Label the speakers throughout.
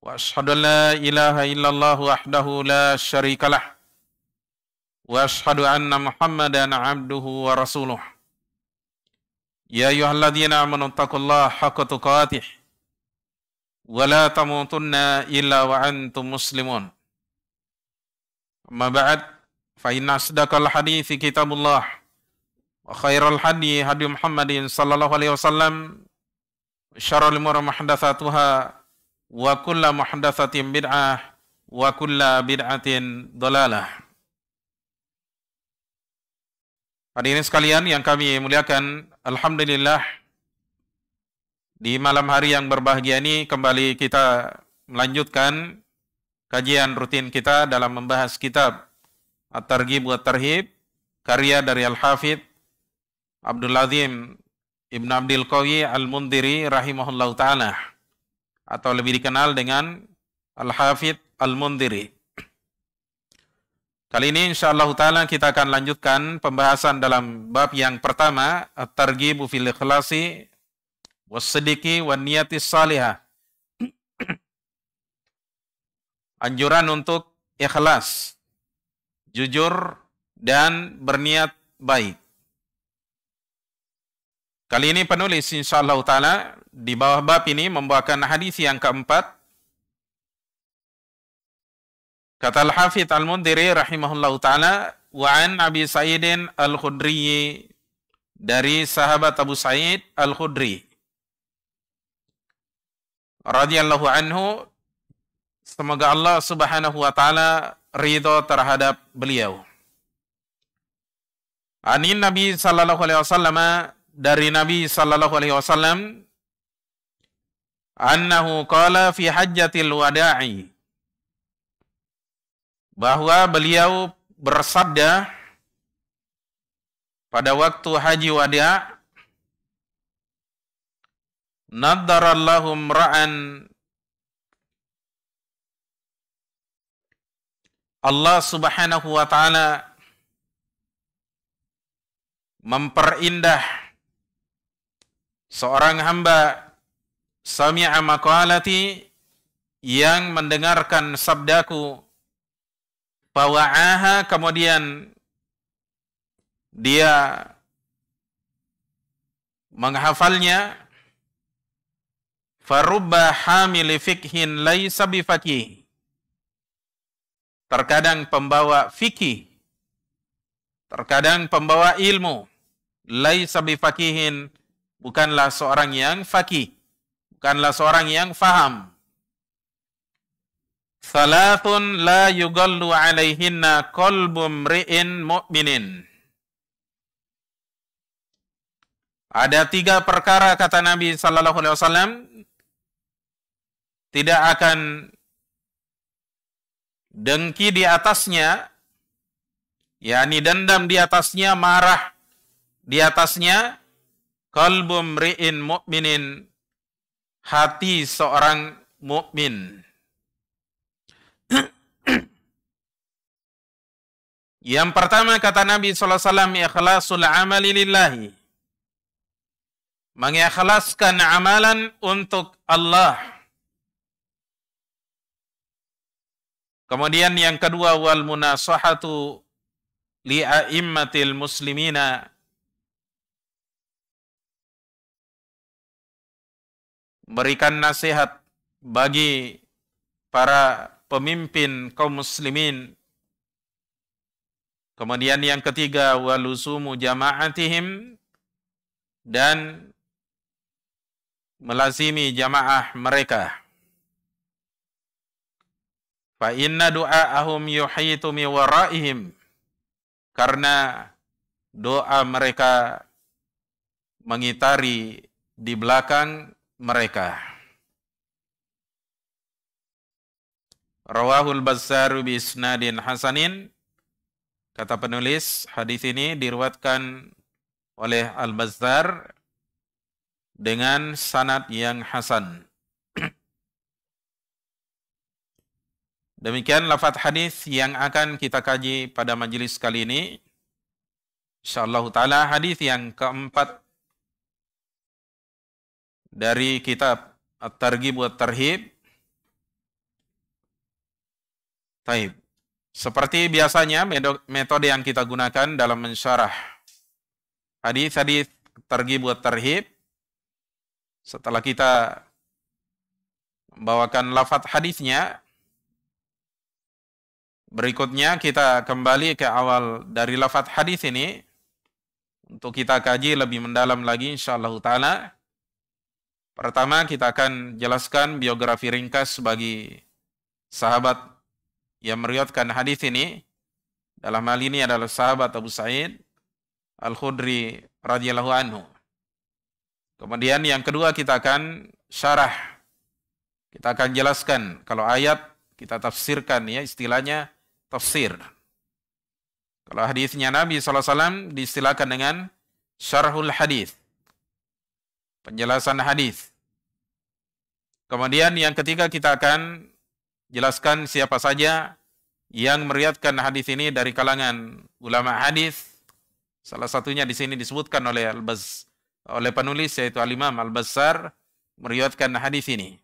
Speaker 1: واشهد ان لا اله الا الله وحده لا شريك له واشهد ان محمدا عبده ورسوله يا ايها الذين امنوا اتقوا الله حق تقاته ولا تموتن الا وانتم مسلمون اما بعد فان اصدق الحديث كتاب الله وخير الحدي هدي محمد صلى الله عليه وسلم شر الامور محدثاتها wa kulla muhdatsatin bid'ah wa kulla bid'atin dhalalah Hadirin sekalian yang kami muliakan, alhamdulillah di malam hari yang berbahagia ini kembali kita melanjutkan kajian rutin kita dalam membahas kitab At-Targhib wa Tarhib karya dari Al-Hafidh Abdul Azim Ibn Abdul Qawi Al-Mundiri rahimahullahu taala atau lebih dikenal dengan al hafid Al-Mundiri. Kali ini insyaallah taala kita akan lanjutkan pembahasan dalam bab yang pertama at-targhibu fil ikhlasi wasidiki wan niyati salihah. Anjuran untuk ikhlas, jujur dan berniat baik. Kali ini penulis insyaallah taala di bawah bab ini membawakan hadis yang keempat. Kata al hafidh al mundiri rahimahullah taala wa Abi Sa'id Al-Khudri dari sahabat Abu Sa'id Al-Khudri radhiyallahu anhu semoga Allah Subhanahu wa taala ridho terhadap beliau. Anin Nabi sallallahu alaihi wasallam dari Nabi sallallahu alaihi wasallam annahu qala fi hajjatil wada'i bahwa beliau bersabda pada waktu haji wada' Nadarallahu ra'an Allah subhanahu wa ta'ala memperindah seorang hamba sami'a maqalati yang mendengarkan sabdaku fawa'aha kemudian dia menghafalnya farubba hamili fikhin laisa bifaqih terkadang pembawa fikih terkadang pembawa ilmu laisa bifaqihin bukanlah seorang yang fakih, bukanlah seorang yang faham. Salatun la yugallu alaihinna kolbum ri'in mu'minin. Ada tiga perkara kata Nabi Sallallahu Alaihi Wasallam tidak akan dengki di atasnya, yakni dendam di atasnya, marah di atasnya, Kalbum ri'in mu'minin hati seorang mukmin. Yang pertama kata Nabi sallallahu alaihi wasallam ikhlasul amali lillahi. Mengikhlaskan amalan untuk Allah. Kemudian yang kedua wal munasahatu li aimmatil muslimina berikan nasihat bagi para pemimpin kaum muslimin. Kemudian yang ketiga walusumu jama'atihim dan melazimi jamaah mereka. Fa inna du'aahum yuhyitu mi waraihim. Karena doa mereka mengitari di belakang mereka. Rawahul Bazzaru bi isnadin hasanin. Kata penulis, hadis ini diruatkan oleh Al-Bazzar dengan sanad yang hasan. Demikian lafaz hadis yang akan kita kaji pada majelis kali ini. Insyaallah taala hadis yang keempat dari kitab At-Targhib wa Tarhib. Taib. Seperti biasanya metode yang kita gunakan dalam mensyarah hadis tadi Targhib buat Tarhib setelah kita bawakan lafaz hadisnya berikutnya kita kembali ke awal dari lafat hadis ini untuk kita kaji lebih mendalam lagi insyaallah taala Pertama, kita akan jelaskan biografi ringkas bagi sahabat yang meriwayatkan hadis ini. Dalam hal ini adalah sahabat Abu Sa'id Al-Khudri radhiyallahu anhu. Kemudian yang kedua kita akan syarah. Kita akan jelaskan kalau ayat kita tafsirkan ya istilahnya tafsir. Kalau hadisnya Nabi SAW diistilahkan dengan syarhul hadis. Penjelasan hadis. Kemudian yang ketiga kita akan jelaskan siapa saja yang meriatkan hadis ini dari kalangan ulama hadis. Salah satunya di sini disebutkan oleh al oleh penulis yaitu Al-Imam al Basar meriwayatkan hadis ini.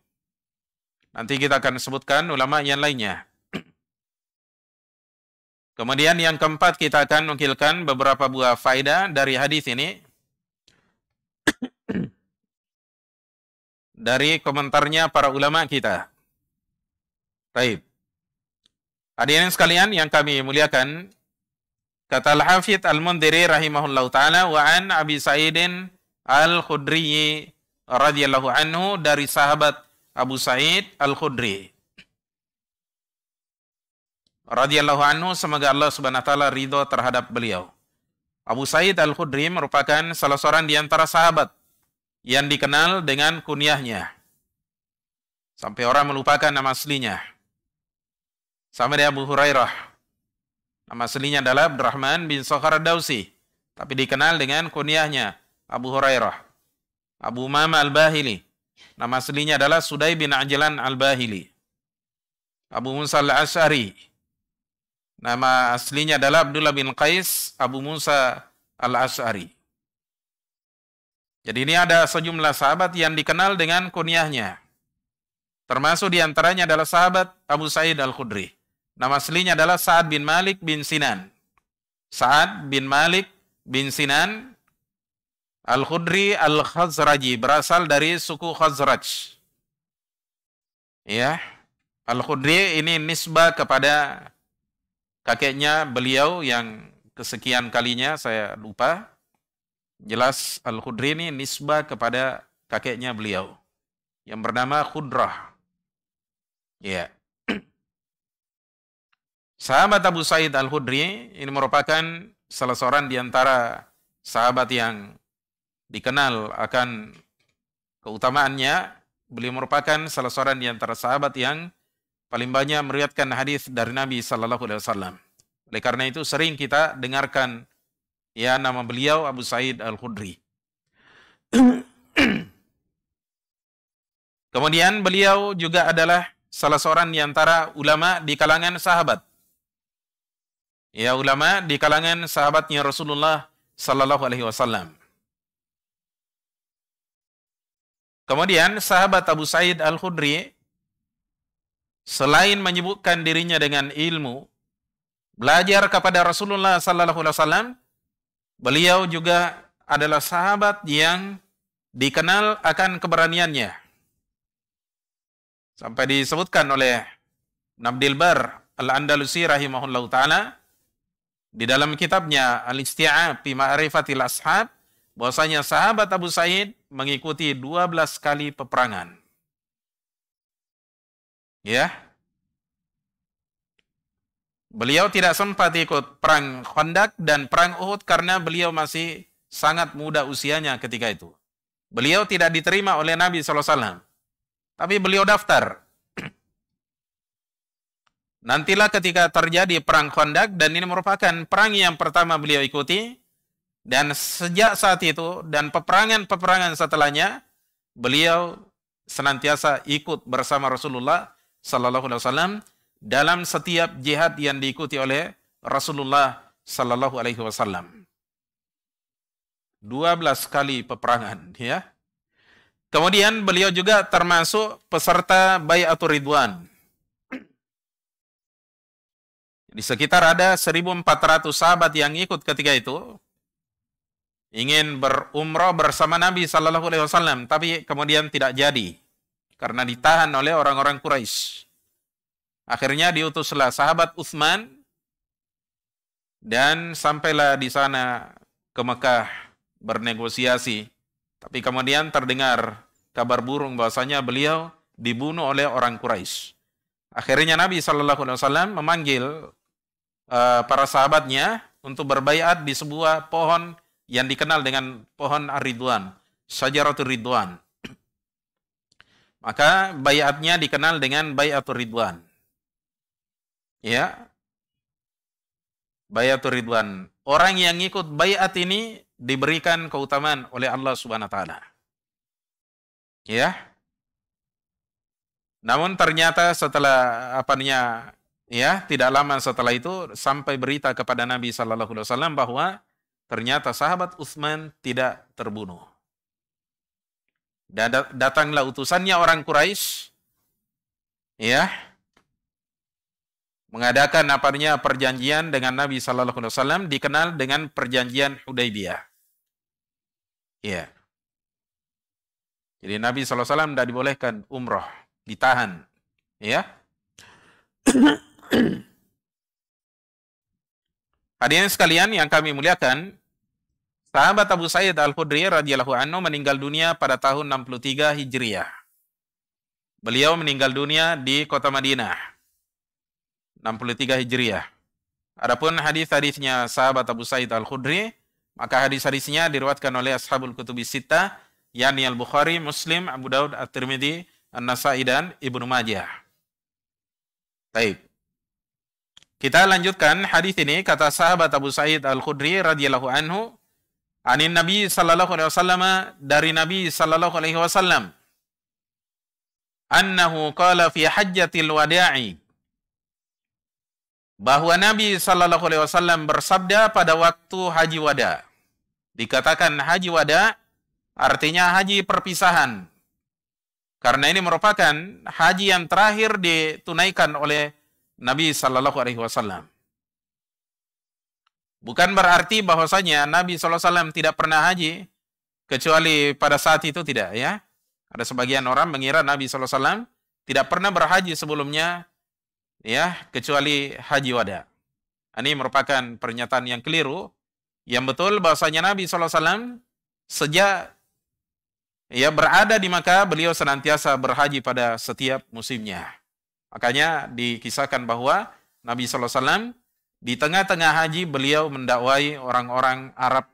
Speaker 1: Nanti kita akan sebutkan ulama yang lainnya. Kemudian yang keempat kita akan mengkilkan beberapa buah faedah dari hadis ini. dari komentarnya para ulama kita. Baik. Hadirin sekalian yang kami muliakan, kata Al-Hafidh Al-Mundiri rahimahullahu taala wa an Abi Sa'idin Al-Khudri radhiyallahu anhu dari sahabat Abu Sa'id Al-Khudri radhiyallahu anhu semoga Allah Subhanahu wa taala ridho terhadap beliau. Abu Sa'id Al-Khudri merupakan salah seorang di antara sahabat yang dikenal dengan kunyahnya. Sampai orang melupakan nama aslinya. Sampai dengan Abu Hurairah. Nama aslinya adalah Abdurrahman bin Sokhar Dausi. Tapi dikenal dengan kunyahnya Abu Hurairah. Abu Mama Al-Bahili. Nama aslinya adalah Sudai bin Ajlan Al-Bahili. Abu Musa Al-Ash'ari. Nama aslinya adalah Abdullah bin Qais Abu Musa Al-Ash'ari. Jadi ini ada sejumlah sahabat yang dikenal dengan kunyahnya. Termasuk diantaranya adalah sahabat Abu Sa'id Al-Khudri. Nama aslinya adalah Sa'ad bin Malik bin Sinan. Sa'ad bin Malik bin Sinan Al-Khudri Al-Khazraji. Berasal dari suku Khazraj. Ya. Al-Khudri ini nisbah kepada kakeknya beliau yang kesekian kalinya saya lupa Jelas Al-Khudri ini nisbah kepada kakeknya beliau yang bernama Khudrah. Ya. Sahabat Abu Said Al-Khudri ini merupakan salah seorang di antara sahabat yang dikenal akan keutamaannya. Beliau merupakan salah seorang di antara sahabat yang paling banyak meriwayatkan hadis dari Nabi Shallallahu Alaihi Wasallam. Oleh karena itu sering kita dengarkan Ya, nama beliau Abu Said Al-Khudri. Kemudian beliau juga adalah salah seorang di antara ulama di kalangan sahabat. Ya, ulama di kalangan sahabatnya Rasulullah sallallahu alaihi wasallam. Kemudian sahabat Abu Said Al-Khudri selain menyebutkan dirinya dengan ilmu, belajar kepada Rasulullah sallallahu alaihi wasallam, Beliau juga adalah sahabat yang dikenal akan keberaniannya. Sampai disebutkan oleh Nabdil Bar Al-Andalusi rahimahullah ta'ala di dalam kitabnya Al-Isti'ab fi Ma'rifatil Ashab bahwasanya sahabat Abu Said mengikuti 12 kali peperangan. Ya, Beliau tidak sempat ikut perang Khandaq dan perang Uhud karena beliau masih sangat muda usianya ketika itu. Beliau tidak diterima oleh Nabi SAW. Tapi beliau daftar. Nantilah ketika terjadi perang Khandaq dan ini merupakan perang yang pertama beliau ikuti dan sejak saat itu dan peperangan-peperangan setelahnya beliau senantiasa ikut bersama Rasulullah sallallahu alaihi wasallam dalam setiap jihad yang diikuti oleh Rasulullah Sallallahu Alaihi Wasallam. dua belas kali peperangan ya. Kemudian beliau juga termasuk peserta Bayatul Ridwan. Di sekitar ada 1400 sahabat yang ikut ketika itu ingin berumrah bersama Nabi Shallallahu Alaihi Wasallam, tapi kemudian tidak jadi karena ditahan oleh orang-orang Quraisy. Akhirnya diutuslah sahabat Uthman dan sampailah di sana ke Mekah bernegosiasi. Tapi kemudian terdengar kabar burung bahwasanya beliau dibunuh oleh orang Quraisy. Akhirnya Nabi Shallallahu Alaihi Wasallam memanggil eh, para sahabatnya untuk berbayat di sebuah pohon yang dikenal dengan pohon Ridwan, Sajaratul Ridwan. Maka bayatnya dikenal dengan Bayatul Ridwan ya bayatul ridwan orang yang ikut bayat ini diberikan keutamaan oleh Allah Subhanahu wa taala ya namun ternyata setelah apanya ya tidak lama setelah itu sampai berita kepada Nabi Shallallahu Alaihi Wasallam bahwa ternyata sahabat Utsman tidak terbunuh. Datanglah utusannya orang Quraisy, ya, mengadakan apanya perjanjian dengan Nabi Shallallahu Alaihi Wasallam dikenal dengan perjanjian Hudaybiyah. Iya. Jadi Nabi Shallallahu Alaihi Wasallam tidak dibolehkan umroh, ditahan. Ya. Hadirin sekalian yang kami muliakan, sahabat Abu Sayyid Al-Khudri radhiyallahu anhu meninggal dunia pada tahun 63 Hijriah. Beliau meninggal dunia di kota Madinah. 63 Hijriah. Adapun hadis-hadisnya sahabat Abu Sa'id Al-Khudri, maka hadis-hadisnya diriwatkan oleh Ashabul Kutubi Sita, yakni Al-Bukhari, Muslim, Abu Daud, At-Tirmidzi, An-Nasa'i dan Ibnu Majah. Baik. Kita lanjutkan hadis ini kata sahabat Abu Sa'id Al-Khudri radhiyallahu anhu, anin Nabi sallallahu alaihi wasallam dari Nabi sallallahu alaihi wasallam annahu qala fi hajjatil wada'i bahwa Nabi Shallallahu Alaihi Wasallam bersabda pada waktu haji wada. Dikatakan haji wada artinya haji perpisahan. Karena ini merupakan haji yang terakhir ditunaikan oleh Nabi Shallallahu Alaihi Wasallam. Bukan berarti bahwasanya Nabi Shallallahu Alaihi Wasallam tidak pernah haji kecuali pada saat itu tidak ya. Ada sebagian orang mengira Nabi Shallallahu Alaihi Wasallam tidak pernah berhaji sebelumnya ya kecuali haji wada. Ini merupakan pernyataan yang keliru. Yang betul bahwasanya Nabi SAW sejak ia berada di Makkah beliau senantiasa berhaji pada setiap musimnya. Makanya dikisahkan bahwa Nabi SAW di tengah-tengah haji beliau mendakwai orang-orang Arab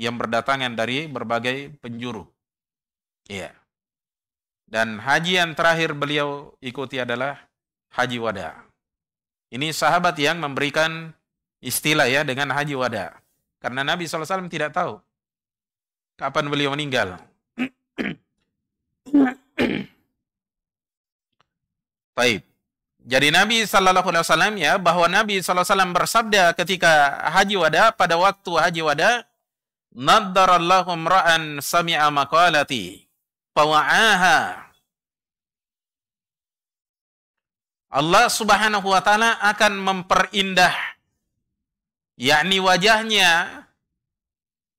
Speaker 1: yang berdatangan dari berbagai penjuru. Iya. Dan haji yang terakhir beliau ikuti adalah haji wada. Ini sahabat yang memberikan istilah ya dengan haji wada. Karena Nabi SAW tidak tahu kapan beliau meninggal. Baik. Jadi Nabi Shallallahu Alaihi Wasallam ya bahwa Nabi Shallallahu Alaihi Wasallam bersabda ketika haji wada pada waktu haji wada, nadarallahu mra'an sami'a maqalati fawa'aha Allah Subhanahu wa taala akan memperindah yakni wajahnya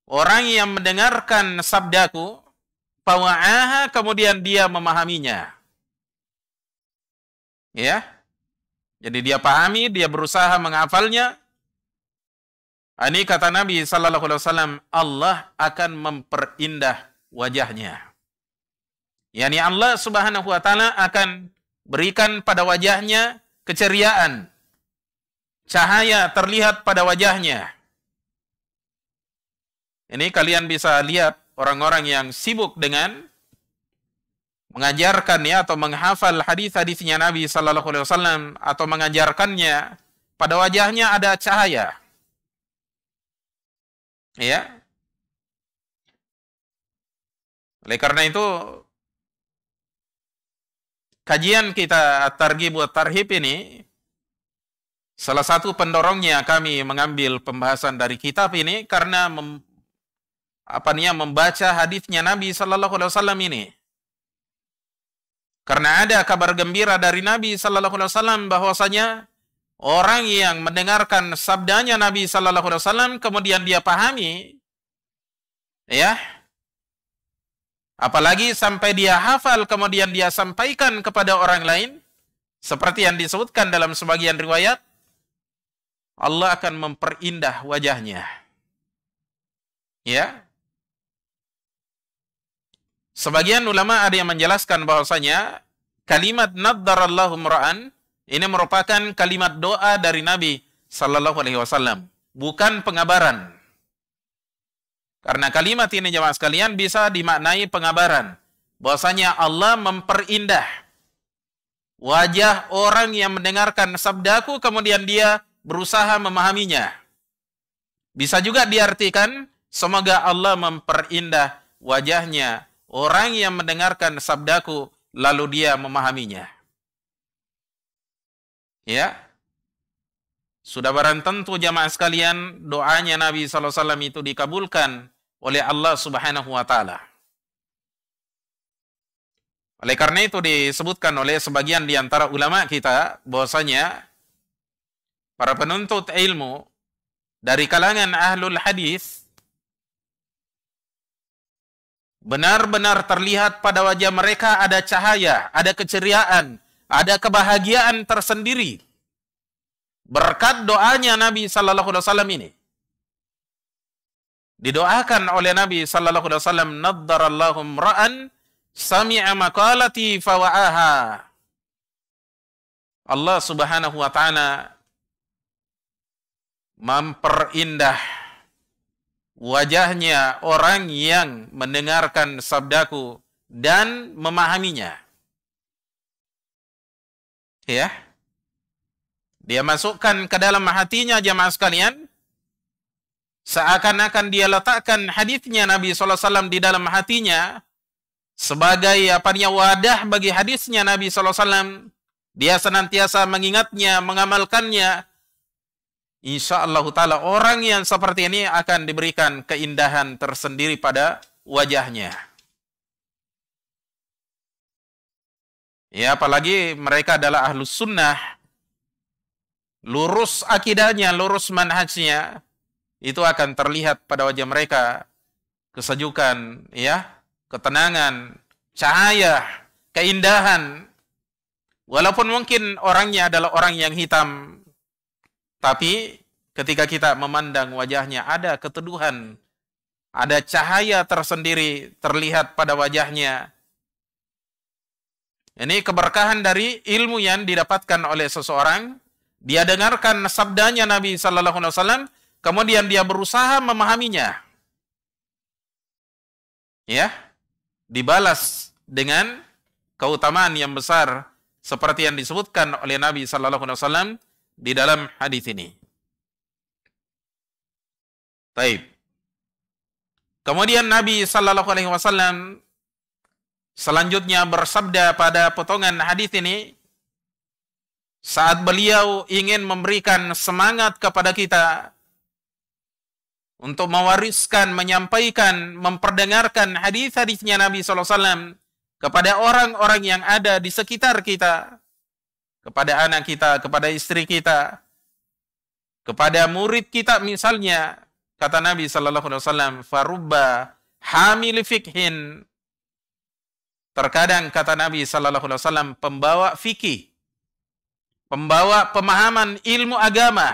Speaker 1: orang yang mendengarkan sabdaku fawa'aha kemudian dia memahaminya. Ya. Jadi dia pahami, dia berusaha menghafalnya. Ah, ini kata Nabi sallallahu alaihi wasallam, Allah akan memperindah wajahnya. yakni Allah Subhanahu wa taala akan Berikan pada wajahnya keceriaan. Cahaya terlihat pada wajahnya. Ini kalian bisa lihat orang-orang yang sibuk dengan mengajarkan ya atau menghafal hadis-hadisnya Nabi Shallallahu Alaihi Wasallam atau mengajarkannya pada wajahnya ada cahaya ya oleh karena itu kajian kita targi buat Tarhib ini salah satu pendorongnya kami mengambil pembahasan dari kitab ini karena mem, apa nih ya, membaca hadisnya Nabi Shallallahu Alaihi Wasallam ini. Karena ada kabar gembira dari Nabi Shallallahu Alaihi Wasallam bahwasanya orang yang mendengarkan sabdanya Nabi Shallallahu Alaihi Wasallam kemudian dia pahami, ya Apalagi sampai dia hafal kemudian dia sampaikan kepada orang lain. Seperti yang disebutkan dalam sebagian riwayat. Allah akan memperindah wajahnya. Ya. Sebagian ulama ada yang menjelaskan bahwasanya kalimat naddarallahu mra'an ini merupakan kalimat doa dari Nabi sallallahu alaihi wasallam, bukan pengabaran. Karena kalimat ini jemaah sekalian bisa dimaknai pengabaran. Bahwasanya Allah memperindah wajah orang yang mendengarkan sabdaku kemudian dia berusaha memahaminya. Bisa juga diartikan semoga Allah memperindah wajahnya orang yang mendengarkan sabdaku lalu dia memahaminya. Ya. Sudah barang tentu jamaah sekalian doanya Nabi SAW itu dikabulkan oleh Allah Subhanahu wa taala. Oleh karena itu disebutkan oleh sebagian di antara ulama kita bahwasanya para penuntut ilmu dari kalangan ahlul hadis benar-benar terlihat pada wajah mereka ada cahaya, ada keceriaan, ada kebahagiaan tersendiri berkat doanya Nabi sallallahu alaihi wasallam ini didoakan oleh Nabi sallallahu alaihi wasallam nadarallahu ra'an sami'a maqalati fawa'aha Allah subhanahu wa ta'ala memperindah wajahnya orang yang mendengarkan sabdaku dan memahaminya. Ya. Dia masukkan ke dalam hatinya jemaah sekalian seakan-akan dia letakkan hadisnya Nabi SAW di dalam hatinya sebagai apa apanya wadah bagi hadisnya Nabi SAW. Dia senantiasa mengingatnya, mengamalkannya. Insya Allah Ta'ala orang yang seperti ini akan diberikan keindahan tersendiri pada wajahnya. Ya apalagi mereka adalah ahlus sunnah. Lurus akidahnya, lurus manhajnya itu akan terlihat pada wajah mereka kesejukan, ya, ketenangan, cahaya, keindahan. Walaupun mungkin orangnya adalah orang yang hitam, tapi ketika kita memandang wajahnya ada keteduhan, ada cahaya tersendiri terlihat pada wajahnya. Ini keberkahan dari ilmu yang didapatkan oleh seseorang. Dia dengarkan sabdanya Nabi Sallallahu Alaihi Wasallam, Kemudian dia berusaha memahaminya. Ya. Dibalas dengan keutamaan yang besar seperti yang disebutkan oleh Nabi sallallahu alaihi wasallam di dalam hadis ini. Taib. Kemudian Nabi Shallallahu Alaihi Wasallam selanjutnya bersabda pada potongan hadis ini saat beliau ingin memberikan semangat kepada kita untuk mewariskan, menyampaikan, memperdengarkan hadis-hadisnya Nabi SAW kepada orang-orang yang ada di sekitar kita, kepada anak kita, kepada istri kita, kepada murid kita misalnya, kata Nabi Shallallahu Alaihi Wasallam, farubba hamil fikhin. Terkadang kata Nabi Shallallahu Alaihi Wasallam pembawa fikih, pembawa pemahaman ilmu agama,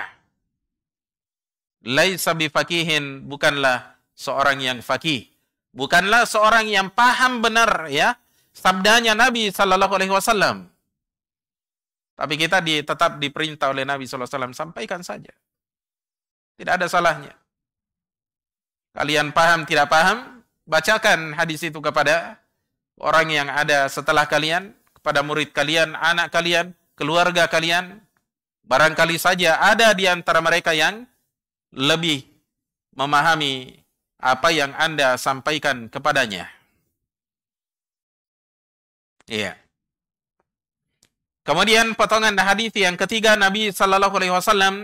Speaker 1: laisa bifakihin bukanlah seorang yang fakih bukanlah seorang yang paham benar ya sabdanya Nabi Shallallahu Alaihi Wasallam. Tapi kita di, tetap diperintah oleh Nabi Shallallahu Alaihi Wasallam sampaikan saja. Tidak ada salahnya. Kalian paham tidak paham, bacakan hadis itu kepada orang yang ada setelah kalian, kepada murid kalian, anak kalian, keluarga kalian. Barangkali saja ada di antara mereka yang lebih memahami apa yang Anda sampaikan kepadanya. Iya. Kemudian potongan hadis yang ketiga Nabi Shallallahu Alaihi Wasallam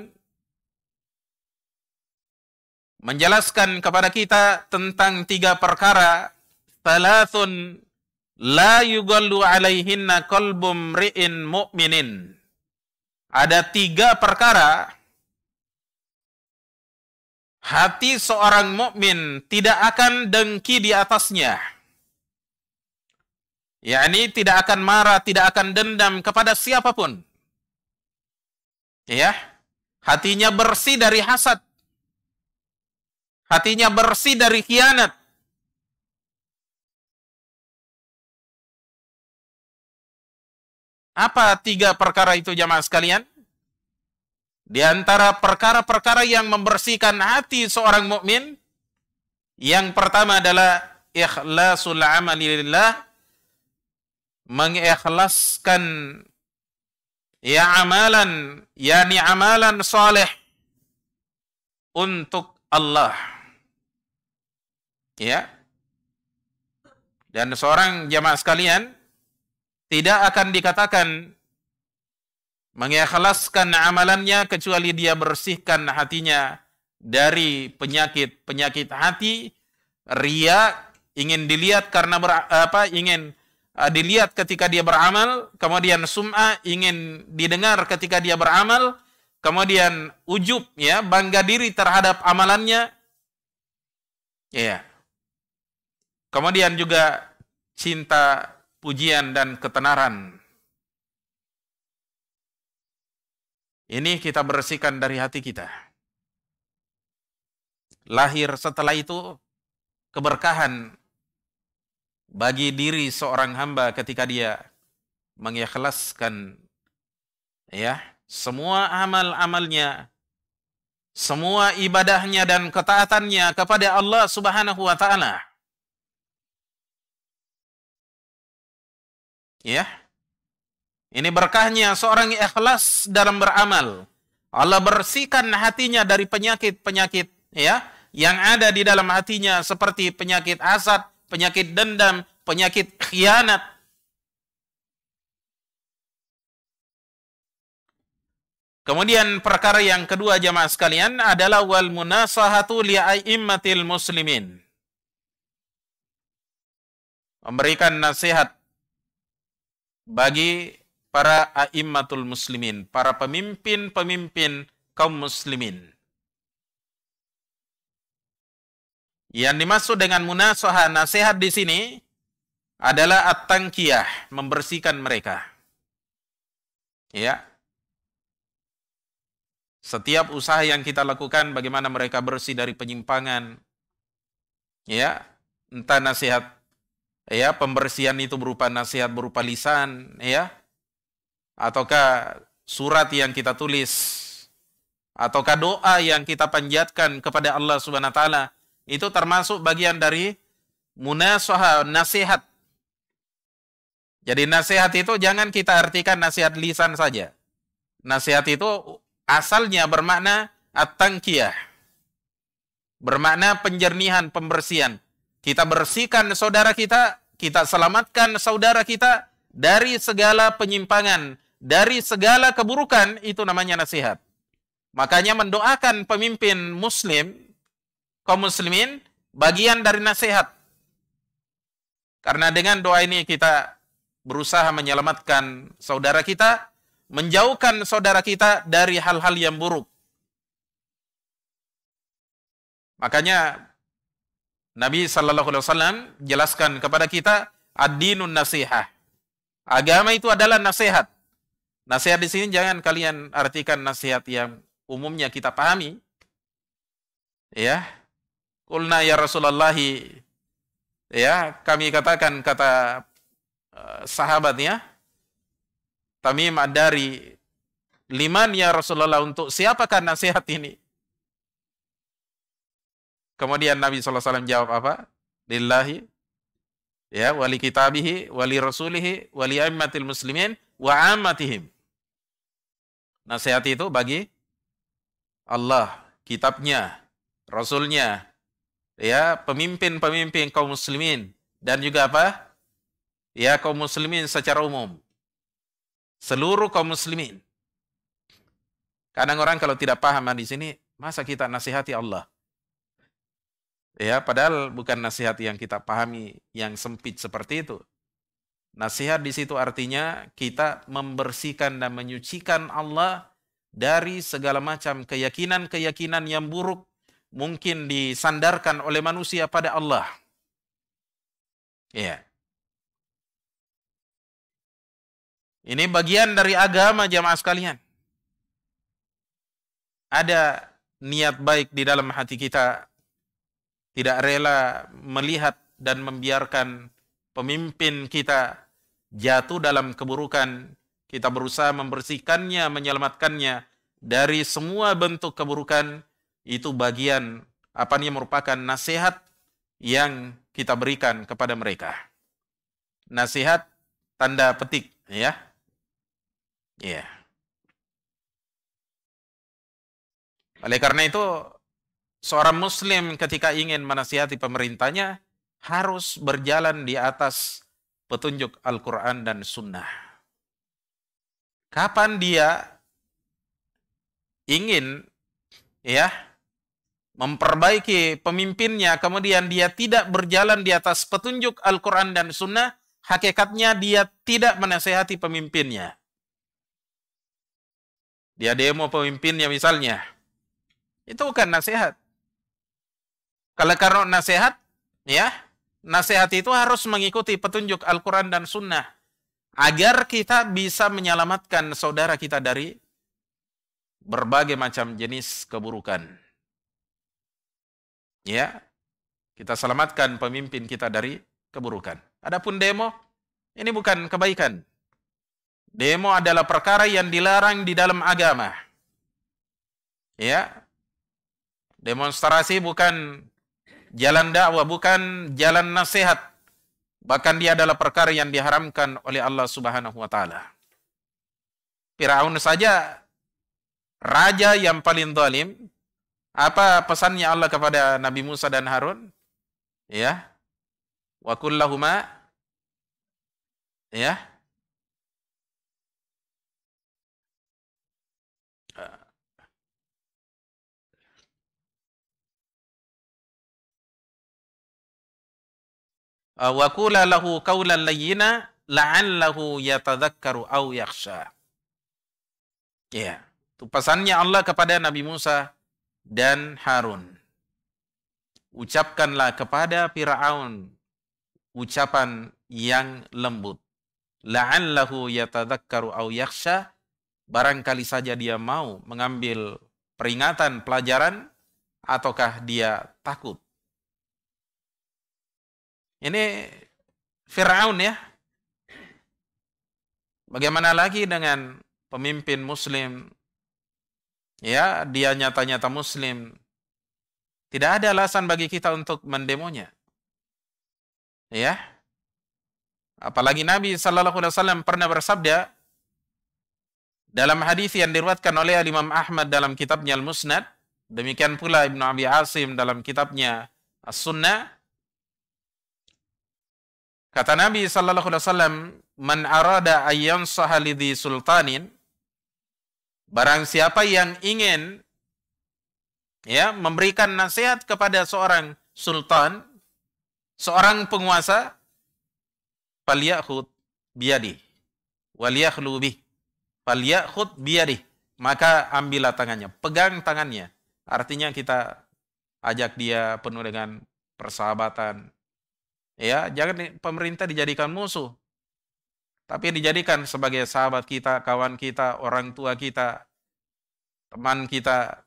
Speaker 1: menjelaskan kepada kita tentang tiga perkara la yugallu alaihinna qalbum ri'in mu'minin ada tiga perkara hati seorang mukmin tidak akan dengki di atasnya. yakni tidak akan marah, tidak akan dendam kepada siapapun. Ya, hatinya bersih dari hasad. Hatinya bersih dari khianat. Apa tiga perkara itu jamaah sekalian? Di antara perkara-perkara yang membersihkan hati seorang mukmin, yang pertama adalah ikhlasul amali lillah, mengikhlaskan ya amalan, yakni amalan saleh untuk Allah. Ya. Dan seorang jamaah sekalian tidak akan dikatakan mengikhlaskan amalannya kecuali dia bersihkan hatinya dari penyakit-penyakit hati, ria ingin dilihat karena ber, apa ingin uh, dilihat ketika dia beramal, kemudian sum'a ingin didengar ketika dia beramal, kemudian ujub ya bangga diri terhadap amalannya. Ya. Yeah. Kemudian juga cinta pujian dan ketenaran Ini kita bersihkan dari hati kita. Lahir setelah itu keberkahan bagi diri seorang hamba ketika dia mengikhlaskan ya semua amal-amalnya semua ibadahnya dan ketaatannya kepada Allah Subhanahu wa taala. Ya, ini berkahnya seorang ikhlas dalam beramal. Allah bersihkan hatinya dari penyakit-penyakit ya yang ada di dalam hatinya seperti penyakit asad, penyakit dendam, penyakit khianat. Kemudian perkara yang kedua jemaah sekalian adalah wal munasahatu li aimmatil muslimin. Memberikan nasihat bagi para a'immatul muslimin, para pemimpin-pemimpin kaum muslimin. Yang dimaksud dengan munasohana nasihat di sini adalah at-tangkiyah, membersihkan mereka. Ya. Setiap usaha yang kita lakukan bagaimana mereka bersih dari penyimpangan. Ya, entah nasihat ya pembersihan itu berupa nasihat berupa lisan, ya, ataukah surat yang kita tulis ataukah doa yang kita panjatkan kepada Allah Subhanahu wa taala itu termasuk bagian dari munasaha nasihat. Jadi nasihat itu jangan kita artikan nasihat lisan saja. Nasihat itu asalnya bermakna at-tangkiyah. Bermakna penjernihan, pembersihan. Kita bersihkan saudara kita, kita selamatkan saudara kita dari segala penyimpangan, dari segala keburukan itu namanya nasihat. Makanya mendoakan pemimpin muslim, kaum muslimin, bagian dari nasihat. Karena dengan doa ini kita berusaha menyelamatkan saudara kita, menjauhkan saudara kita dari hal-hal yang buruk. Makanya Nabi Shallallahu Alaihi Wasallam jelaskan kepada kita adinun dinun nasihah. Agama itu adalah nasihat. Nasihat di sini jangan kalian artikan nasihat yang umumnya kita pahami. Ya. Kulna ya Rasulullah ya, kami katakan kata eh, sahabatnya Tamim dari liman ya Rasulullah untuk siapakah nasihat ini? Kemudian Nabi SAW jawab apa? Lillahi ya wali kitabihi wali rasulihi wali ammatil muslimin wa ammatihim Nasihat itu bagi Allah, kitabnya, rasulnya, ya, pemimpin-pemimpin kaum muslimin dan juga apa? Ya, kaum muslimin secara umum. Seluruh kaum muslimin. Kadang orang kalau tidak paham di sini, masa kita nasihati Allah? Ya, padahal bukan nasihat yang kita pahami yang sempit seperti itu. Nasihat di situ artinya kita membersihkan dan menyucikan Allah dari segala macam keyakinan-keyakinan yang buruk mungkin disandarkan oleh manusia pada Allah. Ya. Ini bagian dari agama jamaah sekalian. Ada niat baik di dalam hati kita. Tidak rela melihat dan membiarkan pemimpin kita jatuh dalam keburukan, kita berusaha membersihkannya, menyelamatkannya dari semua bentuk keburukan, itu bagian apa yang merupakan nasihat yang kita berikan kepada mereka. Nasihat tanda petik, ya. Ya. Yeah. Oleh karena itu, seorang muslim ketika ingin menasihati pemerintahnya harus berjalan di atas petunjuk Al-Quran dan Sunnah. Kapan dia ingin ya memperbaiki pemimpinnya, kemudian dia tidak berjalan di atas petunjuk Al-Quran dan Sunnah, hakikatnya dia tidak menasehati pemimpinnya. Dia demo pemimpinnya misalnya. Itu bukan nasihat. Kalau karena nasihat, ya Nasihat itu harus mengikuti petunjuk Al-Quran dan Sunnah. Agar kita bisa menyelamatkan saudara kita dari berbagai macam jenis keburukan. Ya, kita selamatkan pemimpin kita dari keburukan. Adapun demo, ini bukan kebaikan. Demo adalah perkara yang dilarang di dalam agama. Ya. Demonstrasi bukan Jalan dakwah bukan jalan nasihat. Bahkan dia adalah perkara yang diharamkan oleh Allah Subhanahu wa taala. Firaun saja raja yang paling zalim. Apa pesannya Allah kepada Nabi Musa dan Harun? Ya. Wa kullahuma ya Uh, wa qul lahu qawlan layyina la'allahu yatadhakkaru aw yakhsha. Ya, itu pesannya Allah kepada Nabi Musa dan Harun. Ucapkanlah kepada Firaun ucapan yang lembut. La'allahu yatadhakkaru aw yakhsha. Barangkali saja dia mau mengambil peringatan pelajaran ataukah dia takut ini Fir'aun ya. Bagaimana lagi dengan pemimpin muslim? Ya, dia nyata-nyata muslim. Tidak ada alasan bagi kita untuk mendemonya. Ya. Apalagi Nabi sallallahu alaihi wasallam pernah bersabda dalam hadis yang diriwayatkan oleh Imam Ahmad dalam kitabnya Al-Musnad, demikian pula Ibnu Abi Asim dalam kitabnya As-Sunnah, Kata Nabi sallallahu alaihi wasallam, "Man arada ayyan sahalidhi sultanin" Barang siapa yang ingin ya memberikan nasihat kepada seorang sultan, seorang penguasa, falyakhud biyadi walyakhlu bih. Falyakhud biyadi. Maka ambillah tangannya, pegang tangannya. Artinya kita ajak dia penuh dengan persahabatan, Ya, jangan pemerintah dijadikan musuh. Tapi dijadikan sebagai sahabat kita, kawan kita, orang tua kita, teman kita.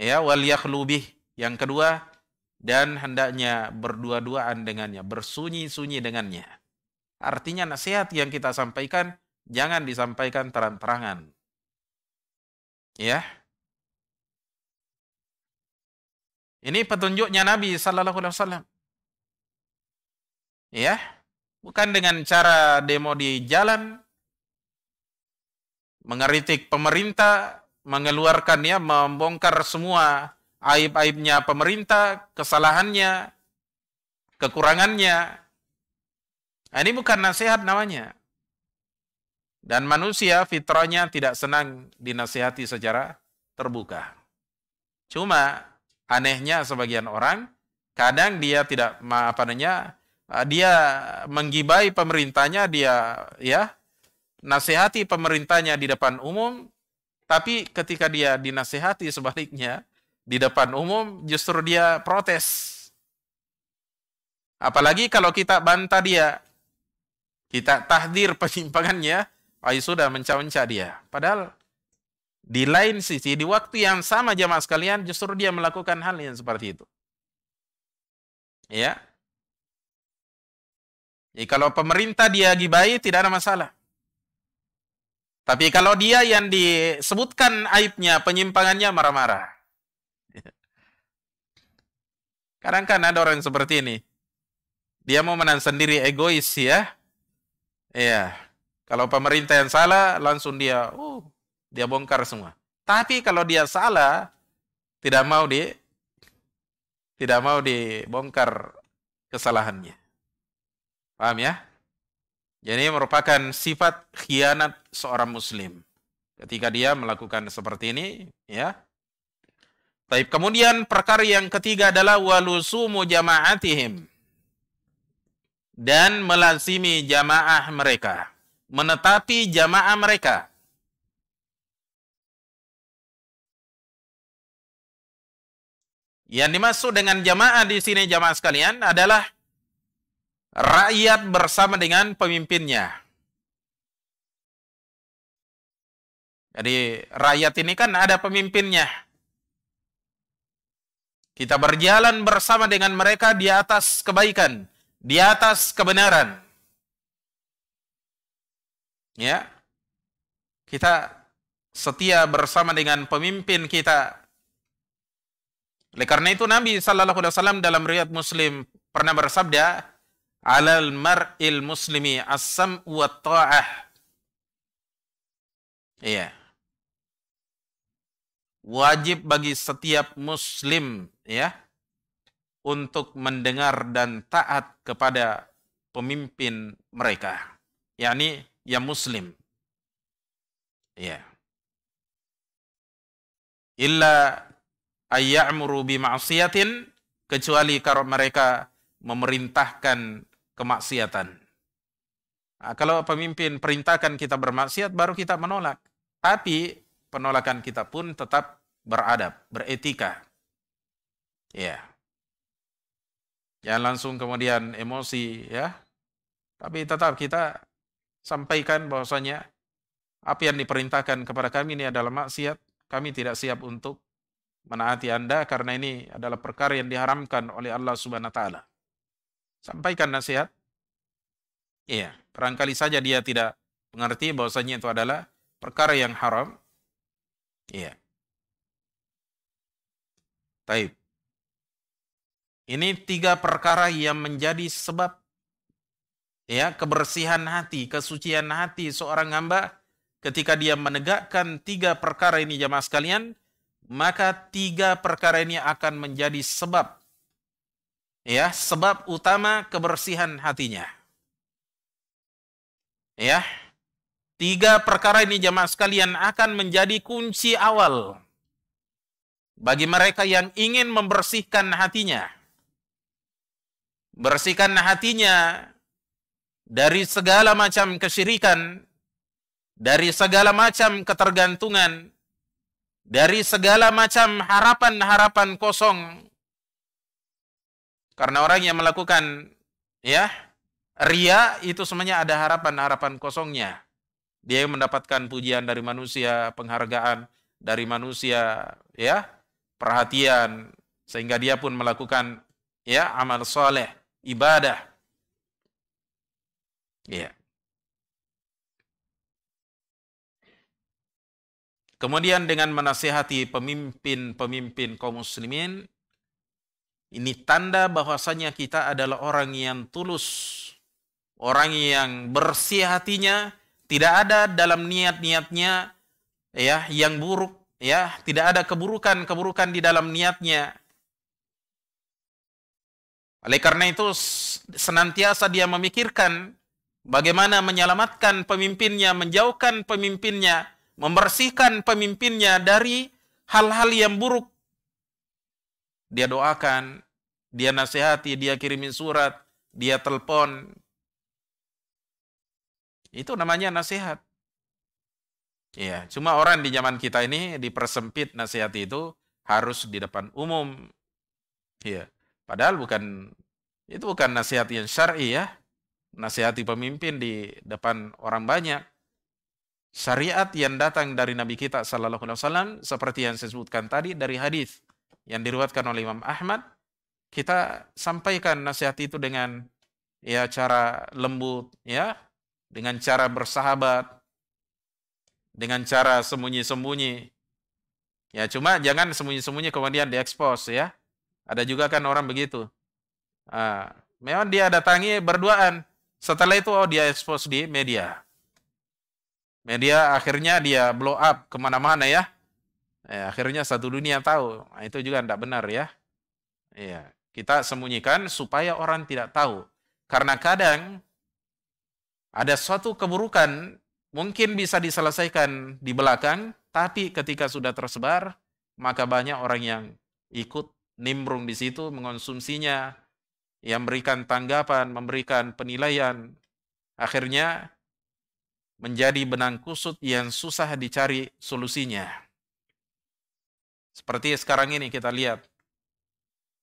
Speaker 1: Ya, waliyah yakhlubih. Yang kedua, dan hendaknya berdua-duaan dengannya, bersunyi-sunyi dengannya. Artinya nasihat yang kita sampaikan jangan disampaikan terang-terangan. Ya. Ini petunjuknya Nabi sallallahu alaihi wasallam ya bukan dengan cara demo di jalan mengeritik pemerintah mengeluarkan ya membongkar semua aib-aibnya pemerintah kesalahannya kekurangannya nah, ini bukan nasihat namanya dan manusia fitrahnya tidak senang dinasihati secara terbuka cuma anehnya sebagian orang kadang dia tidak apa namanya Ah, dia menggibai pemerintahnya, dia ya nasihati pemerintahnya di depan umum, tapi ketika dia dinasehati sebaliknya di depan umum justru dia protes. Apalagi kalau kita bantah dia, kita tahdir penyimpangannya, ayo sudah menca-menca dia. Padahal di lain sisi, di waktu yang sama jamaah sekalian, justru dia melakukan hal yang seperti itu. Ya, jadi ya, kalau pemerintah dia gibai tidak ada masalah. Tapi kalau dia yang disebutkan aibnya, penyimpangannya marah-marah. Kadang kan ada orang seperti ini. Dia mau menang sendiri egois ya. Iya. Kalau pemerintah yang salah, langsung dia, uh, dia bongkar semua. Tapi kalau dia salah, tidak mau di, tidak mau dibongkar kesalahannya. Paham ya? Jadi merupakan sifat khianat seorang muslim. Ketika dia melakukan seperti ini, ya. Taib. Kemudian perkara yang ketiga adalah walusumu jama'atihim. Dan melazimi jamaah mereka. Menetapi jamaah mereka. Yang dimaksud dengan jamaah di sini jamaah sekalian adalah rakyat bersama dengan pemimpinnya. Jadi rakyat ini kan ada pemimpinnya. Kita berjalan bersama dengan mereka di atas kebaikan, di atas kebenaran. Ya. Kita setia bersama dengan pemimpin kita. Oleh karena itu Nabi sallallahu alaihi wasallam dalam riwayat Muslim pernah bersabda, alal mar'il muslimi asam wa ta'ah. Iya. Wajib bagi setiap muslim ya untuk mendengar dan taat kepada pemimpin mereka. yakni yang muslim. Iya. Illa ayya'muru bi ma'siyatin kecuali kalau mereka memerintahkan kemaksiatan. Nah, kalau pemimpin perintahkan kita bermaksiat, baru kita menolak. Tapi penolakan kita pun tetap beradab, beretika. Ya. Jangan langsung kemudian emosi ya. Tapi tetap kita sampaikan bahwasanya apa yang diperintahkan kepada kami ini adalah maksiat. Kami tidak siap untuk menaati Anda karena ini adalah perkara yang diharamkan oleh Allah Subhanahu wa taala. Sampaikan nasihat. Iya, barangkali saja dia tidak mengerti bahwasanya itu adalah perkara yang haram. Iya. Taib. Ini tiga perkara yang menjadi sebab ya kebersihan hati, kesucian hati seorang hamba ketika dia menegakkan tiga perkara ini jamaah sekalian, maka tiga perkara ini akan menjadi sebab Ya, sebab utama kebersihan hatinya. Ya. Tiga perkara ini jamaah sekalian akan menjadi kunci awal bagi mereka yang ingin membersihkan hatinya. Bersihkan hatinya dari segala macam kesyirikan, dari segala macam ketergantungan, dari segala macam harapan-harapan kosong, karena orang yang melakukan ya ria itu semuanya ada harapan-harapan kosongnya. Dia yang mendapatkan pujian dari manusia, penghargaan dari manusia, ya, perhatian sehingga dia pun melakukan ya amal soleh, ibadah. Ya. Kemudian dengan menasihati pemimpin-pemimpin kaum muslimin ini tanda bahwasanya kita adalah orang yang tulus, orang yang bersih hatinya, tidak ada dalam niat-niatnya ya yang buruk, ya, tidak ada keburukan-keburukan di dalam niatnya. Oleh karena itu senantiasa dia memikirkan bagaimana menyelamatkan pemimpinnya, menjauhkan pemimpinnya, membersihkan pemimpinnya dari hal-hal yang buruk dia doakan, dia nasihati, dia kirimin surat, dia telepon. Itu namanya nasihat. Iya, cuma orang di zaman kita ini dipersempit nasihat itu harus di depan umum. Iya, padahal bukan itu bukan nasihat yang syar'i ya. Nasihati pemimpin di depan orang banyak. Syariat yang datang dari Nabi kita sallallahu alaihi wasallam seperti yang saya sebutkan tadi dari hadis yang diruatkan oleh Imam Ahmad, kita sampaikan nasihat itu dengan ya cara lembut, ya, dengan cara bersahabat, dengan cara sembunyi-sembunyi. Ya, cuma jangan sembunyi-sembunyi kemudian diekspos ya. Ada juga kan orang begitu. Uh, memang dia datangi berduaan. Setelah itu oh dia ekspos di media. Media akhirnya dia blow up kemana-mana ya Ya, akhirnya satu dunia tahu. Nah, itu juga tidak benar ya. Ya, kita sembunyikan supaya orang tidak tahu. Karena kadang ada suatu keburukan mungkin bisa diselesaikan di belakang, tapi ketika sudah tersebar, maka banyak orang yang ikut nimbrung di situ, mengonsumsinya, yang memberikan tanggapan, memberikan penilaian. Akhirnya menjadi benang kusut yang susah dicari solusinya. Seperti sekarang ini kita lihat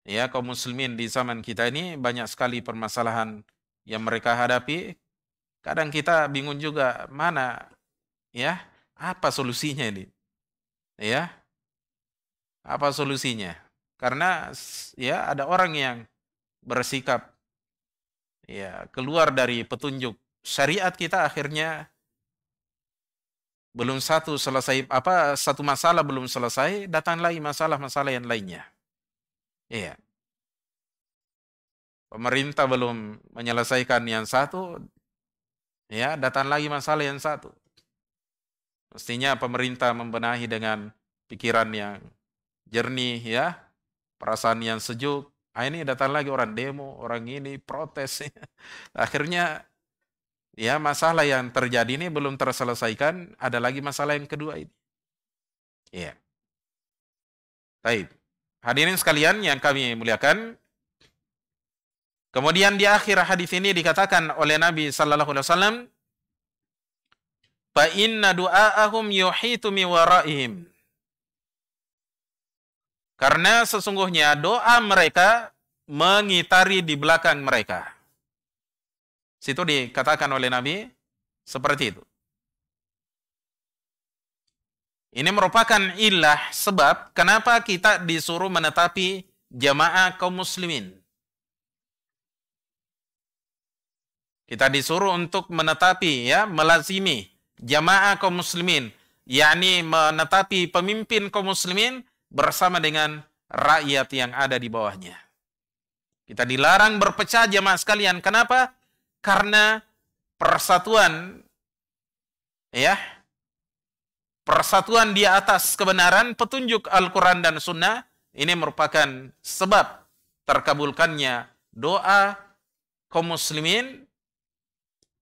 Speaker 1: ya kaum muslimin di zaman kita ini banyak sekali permasalahan yang mereka hadapi. Kadang kita bingung juga mana ya apa solusinya ini? Ya. Apa solusinya? Karena ya ada orang yang bersikap ya keluar dari petunjuk syariat kita akhirnya belum satu selesai apa satu masalah belum selesai datang lagi masalah-masalah yang lainnya iya pemerintah belum menyelesaikan yang satu ya datang lagi masalah yang satu mestinya pemerintah membenahi dengan pikiran yang jernih ya perasaan yang sejuk ah ini datang lagi orang demo orang ini protes ya. akhirnya Ya, masalah yang terjadi ini belum terselesaikan, ada lagi masalah yang kedua ini. Ya. Baik. Hadirin sekalian yang kami muliakan, kemudian di akhir hadis ini dikatakan oleh Nabi sallallahu alaihi wasallam, "Fa inna du'aahum yuhitu mi waraihim." Karena sesungguhnya doa mereka mengitari di belakang mereka. Situ dikatakan oleh Nabi seperti itu. Ini merupakan ilah sebab kenapa kita disuruh menetapi jamaah kaum muslimin. Kita disuruh untuk menetapi ya, melazimi jamaah kaum muslimin, yakni menetapi pemimpin kaum muslimin bersama dengan rakyat yang ada di bawahnya. Kita dilarang berpecah jamaah sekalian. Kenapa? karena persatuan ya persatuan di atas kebenaran petunjuk Al-Quran dan Sunnah ini merupakan sebab terkabulkannya doa kaum muslimin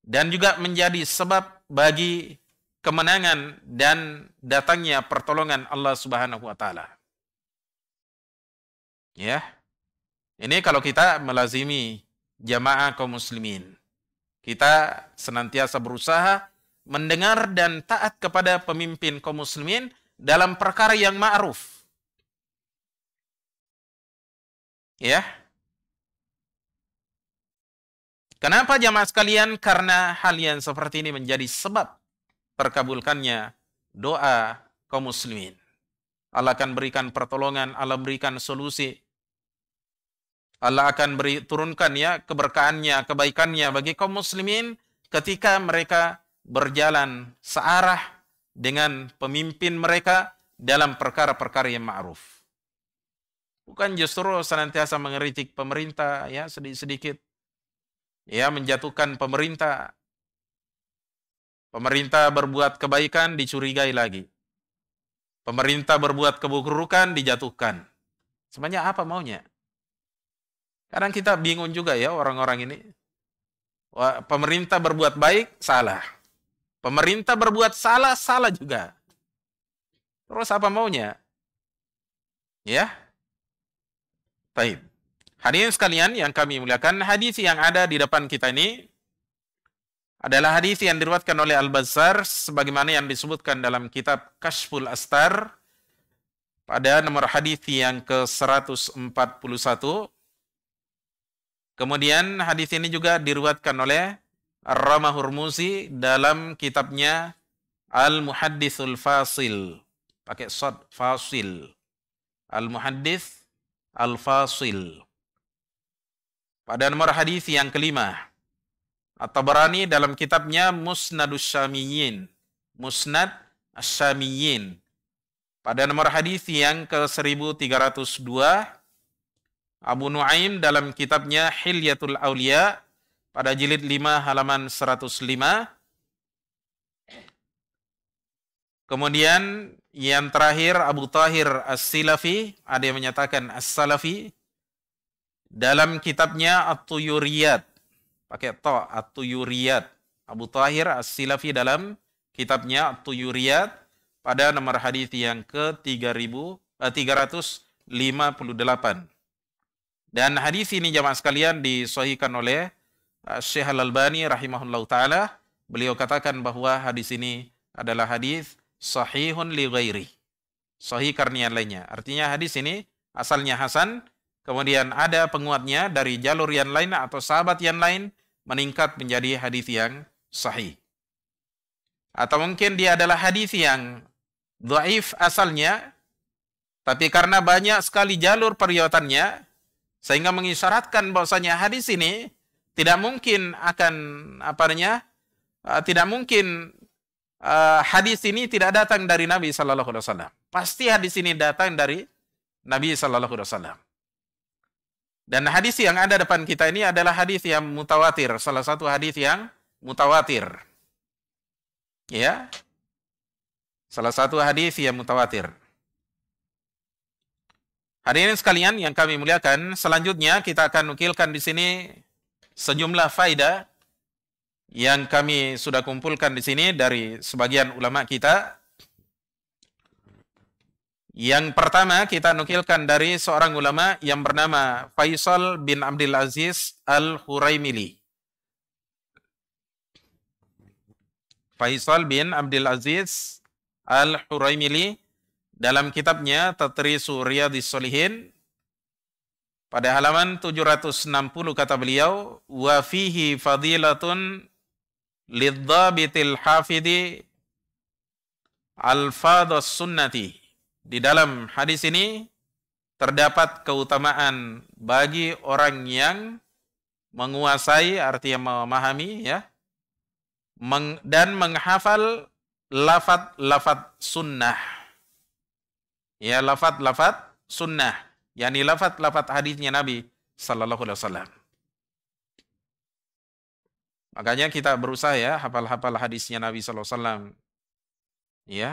Speaker 1: dan juga menjadi sebab bagi kemenangan dan datangnya pertolongan Allah Subhanahu wa taala. Ya. Ini kalau kita melazimi jamaah kaum muslimin. Kita senantiasa berusaha mendengar dan taat kepada pemimpin kaum muslimin dalam perkara yang ma'ruf. Ya. Kenapa jamaah sekalian? Karena hal yang seperti ini menjadi sebab terkabulkannya doa kaum muslimin. Allah akan berikan pertolongan, Allah berikan solusi Allah akan beri turunkan ya keberkahannya, kebaikannya bagi kaum muslimin ketika mereka berjalan searah dengan pemimpin mereka dalam perkara-perkara yang ma'ruf. Bukan justru senantiasa mengeritik pemerintah ya sedikit-sedikit ya menjatuhkan pemerintah. Pemerintah berbuat kebaikan dicurigai lagi. Pemerintah berbuat keburukan dijatuhkan. Sebenarnya apa maunya? Kadang kita bingung juga ya orang-orang ini. Wah, pemerintah berbuat baik, salah. Pemerintah berbuat salah, salah juga. Terus apa maunya? Ya? Baik. Hadirin sekalian yang kami muliakan, hadis yang ada di depan kita ini adalah hadis yang diriwayatkan oleh Al-Bazzar sebagaimana yang disebutkan dalam kitab Kashful Astar pada nomor hadis yang ke-141 Kemudian hadis ini juga diruatkan oleh Rama Hurmuzi dalam kitabnya Al-Muhaddisul Fasil. Pakai sod, fasil. Al-Muhaddis Al-Fasil. Pada nomor hadis yang kelima. At-Tabarani dalam kitabnya Musnadus Syamiyin. Musnad Asyamiyin. Pada nomor hadis yang ke-1302 Abu Nuaim dalam kitabnya Hilyatul Aulia pada jilid 5 halaman 105. Kemudian yang terakhir Abu Tahir As-Silafi, ada yang menyatakan As-Salafi dalam kitabnya At-Tuyuriyat pakai toh At-Tuyuriyat Abu Tahir As-Silafi dalam kitabnya At-Tuyuriyat pada nomor hadis yang ke-3000 eh, 358. Dan hadis ini jamaah sekalian disohikan oleh uh, Syekh Al-Albani rahimahullah taala. Beliau katakan bahwa hadis ini adalah hadis sahihun li ghairi. Sahih karena lainnya. Artinya hadis ini asalnya hasan, kemudian ada penguatnya dari jalur yang lain atau sahabat yang lain meningkat menjadi hadis yang sahih. Atau mungkin dia adalah hadis yang dhaif asalnya tapi karena banyak sekali jalur periwatannya sehingga mengisyaratkan bahwasanya hadis ini tidak mungkin akan apa namanya? Eh, tidak mungkin uh, hadis ini tidak datang dari Nabi Shallallahu alaihi wasallam. Pasti hadis ini datang dari Nabi Shallallahu alaihi wasallam. Dan hadis yang ada depan kita ini adalah hadis yang mutawatir, salah satu hadis yang mutawatir. Ya. Salah satu hadis yang mutawatir. Hadirin sekalian yang kami muliakan, selanjutnya kita akan nukilkan di sini sejumlah faidah yang kami sudah kumpulkan di sini dari sebagian ulama kita. Yang pertama kita nukilkan dari seorang ulama yang bernama Faisal bin Abdul Aziz Al-Huraimili. Faisal bin Abdul Aziz Al-Huraimili dalam kitabnya Tatri Surya di Solihin pada halaman 760 kata beliau wa fihi fadilatun lidzabitil hafidi alfadhus sunnati di dalam hadis ini terdapat keutamaan bagi orang yang menguasai artinya memahami ya dan menghafal lafat-lafat sunnah ya lafat-lafat sunnah, yakni lafat-lafat hadisnya Nabi sallallahu alaihi wasallam. Makanya kita berusaha ya hafal-hafal hadisnya Nabi sallallahu alaihi wasallam. Ya,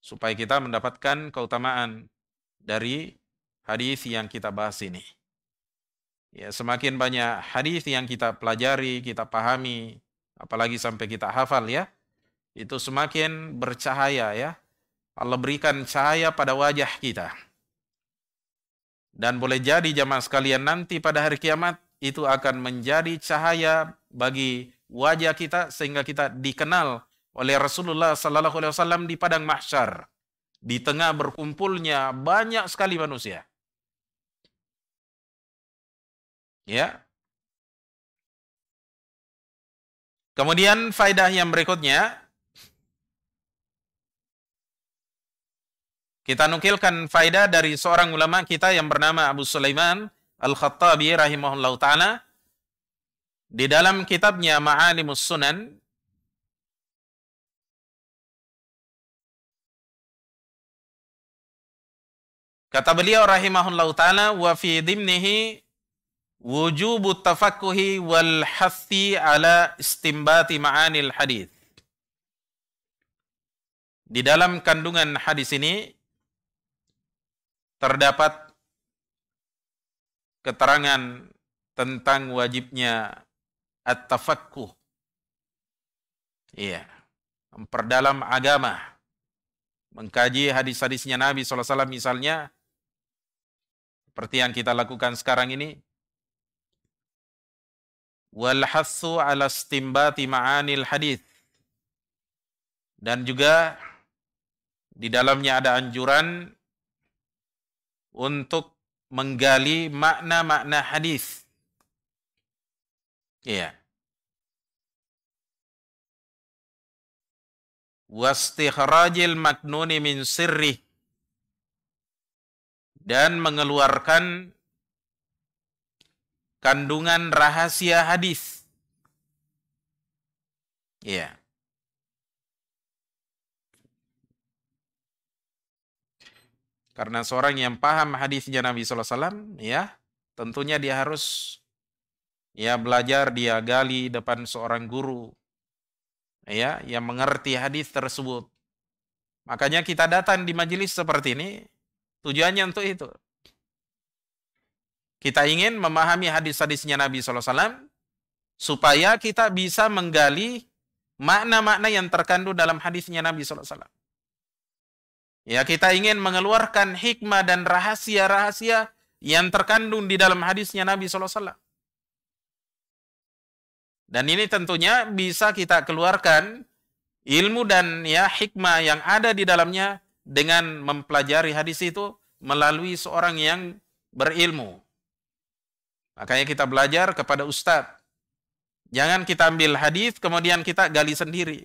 Speaker 1: supaya kita mendapatkan keutamaan dari hadis yang kita bahas ini. Ya, semakin banyak hadis yang kita pelajari, kita pahami, apalagi sampai kita hafal ya, itu semakin bercahaya ya Allah berikan cahaya pada wajah kita. Dan boleh jadi jamaah sekalian nanti pada hari kiamat itu akan menjadi cahaya bagi wajah kita sehingga kita dikenal oleh Rasulullah sallallahu alaihi wasallam di padang mahsyar. Di tengah berkumpulnya banyak sekali manusia. Ya. Kemudian faedah yang berikutnya Kita nukilkan faedah dari seorang ulama kita yang bernama Abu Sulaiman Al-Khattabi rahimahullah ta'ala. Di dalam kitabnya Ma'alimus Sunan,
Speaker 2: Kata beliau rahimahullah
Speaker 1: taala wa fi dimnihi wujubu tafakkuhi wal hathi ala istimbati ma'anil hadis. Di dalam kandungan hadis ini terdapat keterangan tentang wajibnya at-tafakkuh. Iya, memperdalam agama. Mengkaji hadis-hadisnya Nabi SAW misalnya, seperti yang kita lakukan sekarang ini, walhasu ala stimbati ma'anil hadis dan juga di dalamnya ada anjuran untuk menggali makna-makna hadis. Iya.
Speaker 2: Wastikhrajil
Speaker 1: maknuni min sirri dan mengeluarkan kandungan rahasia hadis. Iya. Karena seorang yang paham hadisnya Nabi SAW, ya tentunya dia harus ya belajar dia gali depan seorang guru ya yang mengerti hadis tersebut. Makanya kita datang di majelis seperti ini tujuannya untuk itu. Kita ingin memahami hadis-hadisnya Nabi SAW supaya kita bisa menggali makna-makna yang terkandung dalam hadisnya Nabi SAW. Ya, kita ingin mengeluarkan hikmah dan rahasia-rahasia yang terkandung di dalam hadisnya Nabi SAW. Dan ini tentunya bisa kita keluarkan ilmu dan ya hikmah yang ada di dalamnya dengan mempelajari hadis itu melalui seorang yang berilmu. Makanya kita belajar kepada ustadz. Jangan kita ambil hadis kemudian kita gali sendiri.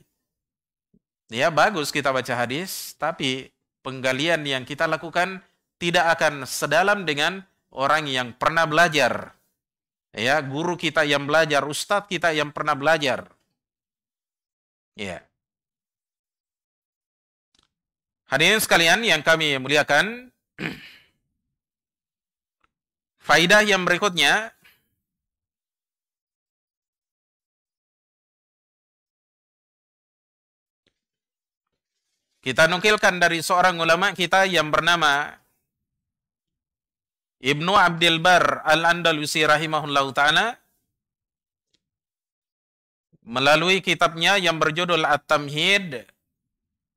Speaker 1: Ya bagus kita baca hadis, tapi penggalian yang kita lakukan tidak akan sedalam dengan orang yang pernah belajar. Ya, guru kita yang belajar, ustadz kita yang pernah belajar. Ya. Hadirin sekalian yang kami muliakan, faidah yang berikutnya Kita nukilkan dari seorang ulama kita yang bernama Ibnu Abdul Bar Al-Andalusi rahimahullahu taala melalui kitabnya yang berjudul At-Tamhid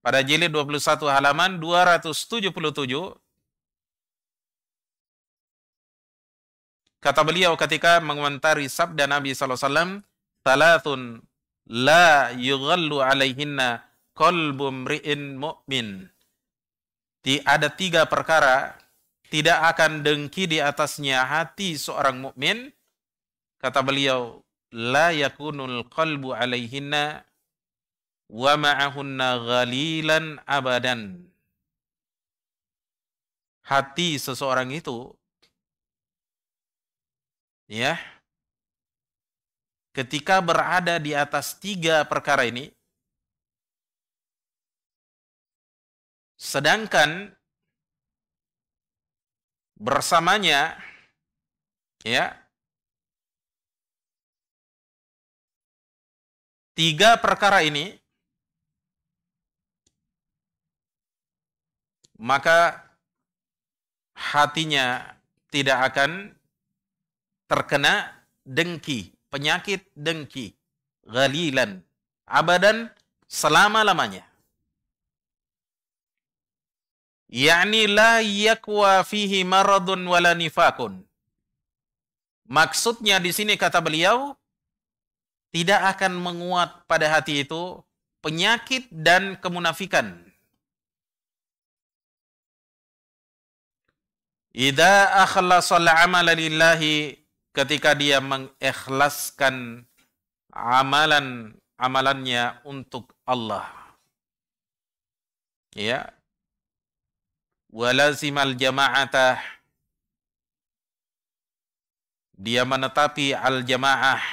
Speaker 1: pada jilid 21 halaman 277 kata beliau ketika mengomentari sabda Nabi sallallahu alaihi wasallam talatun la yughallu alaihinna qalbu mri'in mu'min. Di, ada tiga perkara tidak akan dengki di atasnya hati seorang mukmin kata beliau la yakunul qalbu alaihinna wa ma'ahunna ghalilan abadan hati seseorang itu ya ketika berada di atas tiga perkara ini Sedangkan
Speaker 2: bersamanya ya
Speaker 1: tiga perkara ini maka hatinya tidak akan terkena dengki, penyakit dengki, galilan, abadan selama-lamanya yakni la yakwa fihi maradun wala nifakun. Maksudnya di sini kata beliau tidak akan menguat pada hati itu penyakit dan kemunafikan. Idza akhlasal amala lillahi ketika dia mengikhlaskan amalan amalannya untuk Allah. Ya, walazimal jama'atah dia menetapi al jamaah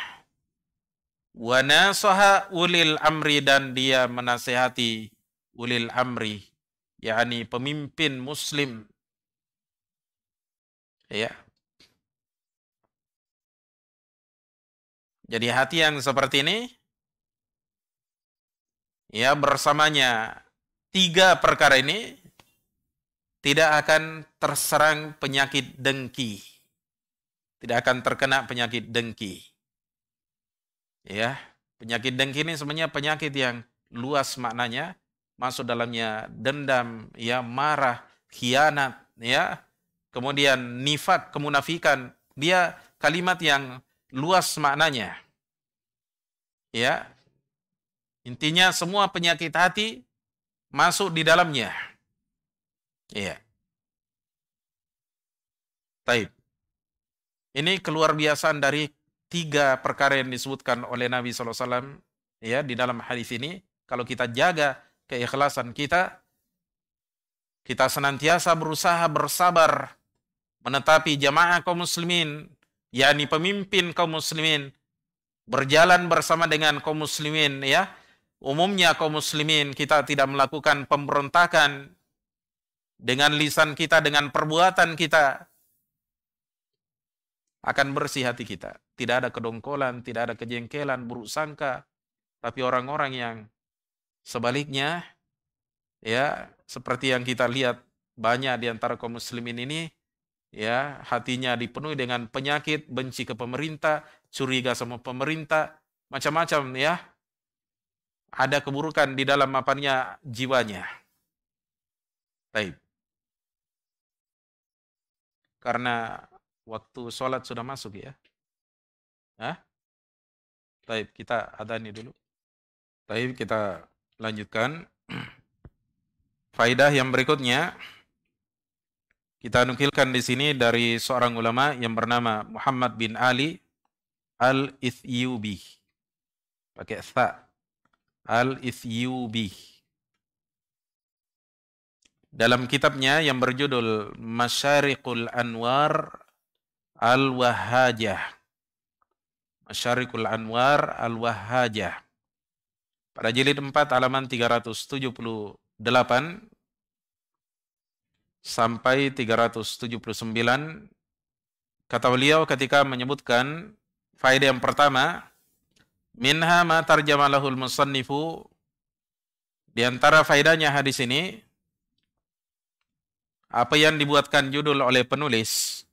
Speaker 1: wa nasaha ulil amri dan dia menasehati ulil amri yakni pemimpin muslim
Speaker 3: ya jadi hati
Speaker 2: yang
Speaker 1: seperti ini ya bersamanya tiga perkara ini tidak akan terserang penyakit dengki. Tidak akan terkena penyakit dengki. Ya, penyakit dengki ini sebenarnya penyakit yang luas maknanya, masuk dalamnya dendam, ya marah, khianat, ya. Kemudian nifat kemunafikan, dia kalimat yang luas maknanya. Ya. Intinya semua penyakit hati masuk di dalamnya. Iya. Taib. Ini keluar biasaan dari tiga perkara yang disebutkan oleh Nabi SAW ya di dalam hadis ini. Kalau kita jaga keikhlasan kita, kita senantiasa berusaha bersabar menetapi jamaah kaum muslimin, yakni pemimpin kaum muslimin, berjalan bersama dengan kaum muslimin ya. Umumnya kaum muslimin kita tidak melakukan pemberontakan, dengan lisan kita, dengan perbuatan kita, akan bersih hati kita. Tidak ada kedongkolan, tidak ada kejengkelan, buruk sangka. Tapi orang-orang yang sebaliknya, ya seperti yang kita lihat banyak di antara kaum muslimin ini, ya hatinya dipenuhi dengan penyakit, benci ke pemerintah, curiga sama pemerintah, macam-macam ya. Ada keburukan di dalam apanya jiwanya. Baik. Karena waktu sholat sudah masuk ya. nah, Taib, kita ada ini dulu. Taib, kita lanjutkan. Faidah yang berikutnya, kita nukilkan di sini dari seorang ulama yang bernama Muhammad bin Ali al-Ithyubi. Pakai tha. Al-Ithyubi dalam kitabnya yang berjudul Masyariqul Anwar Al-Wahajah. Masyariqul Anwar Al-Wahajah. Pada jilid 4 halaman 378 sampai 379 kata beliau ketika menyebutkan faedah yang pertama minha ma tarjamalahul musannifu di antara faedahnya hadis ini apa yang dibuatkan judul oleh penulis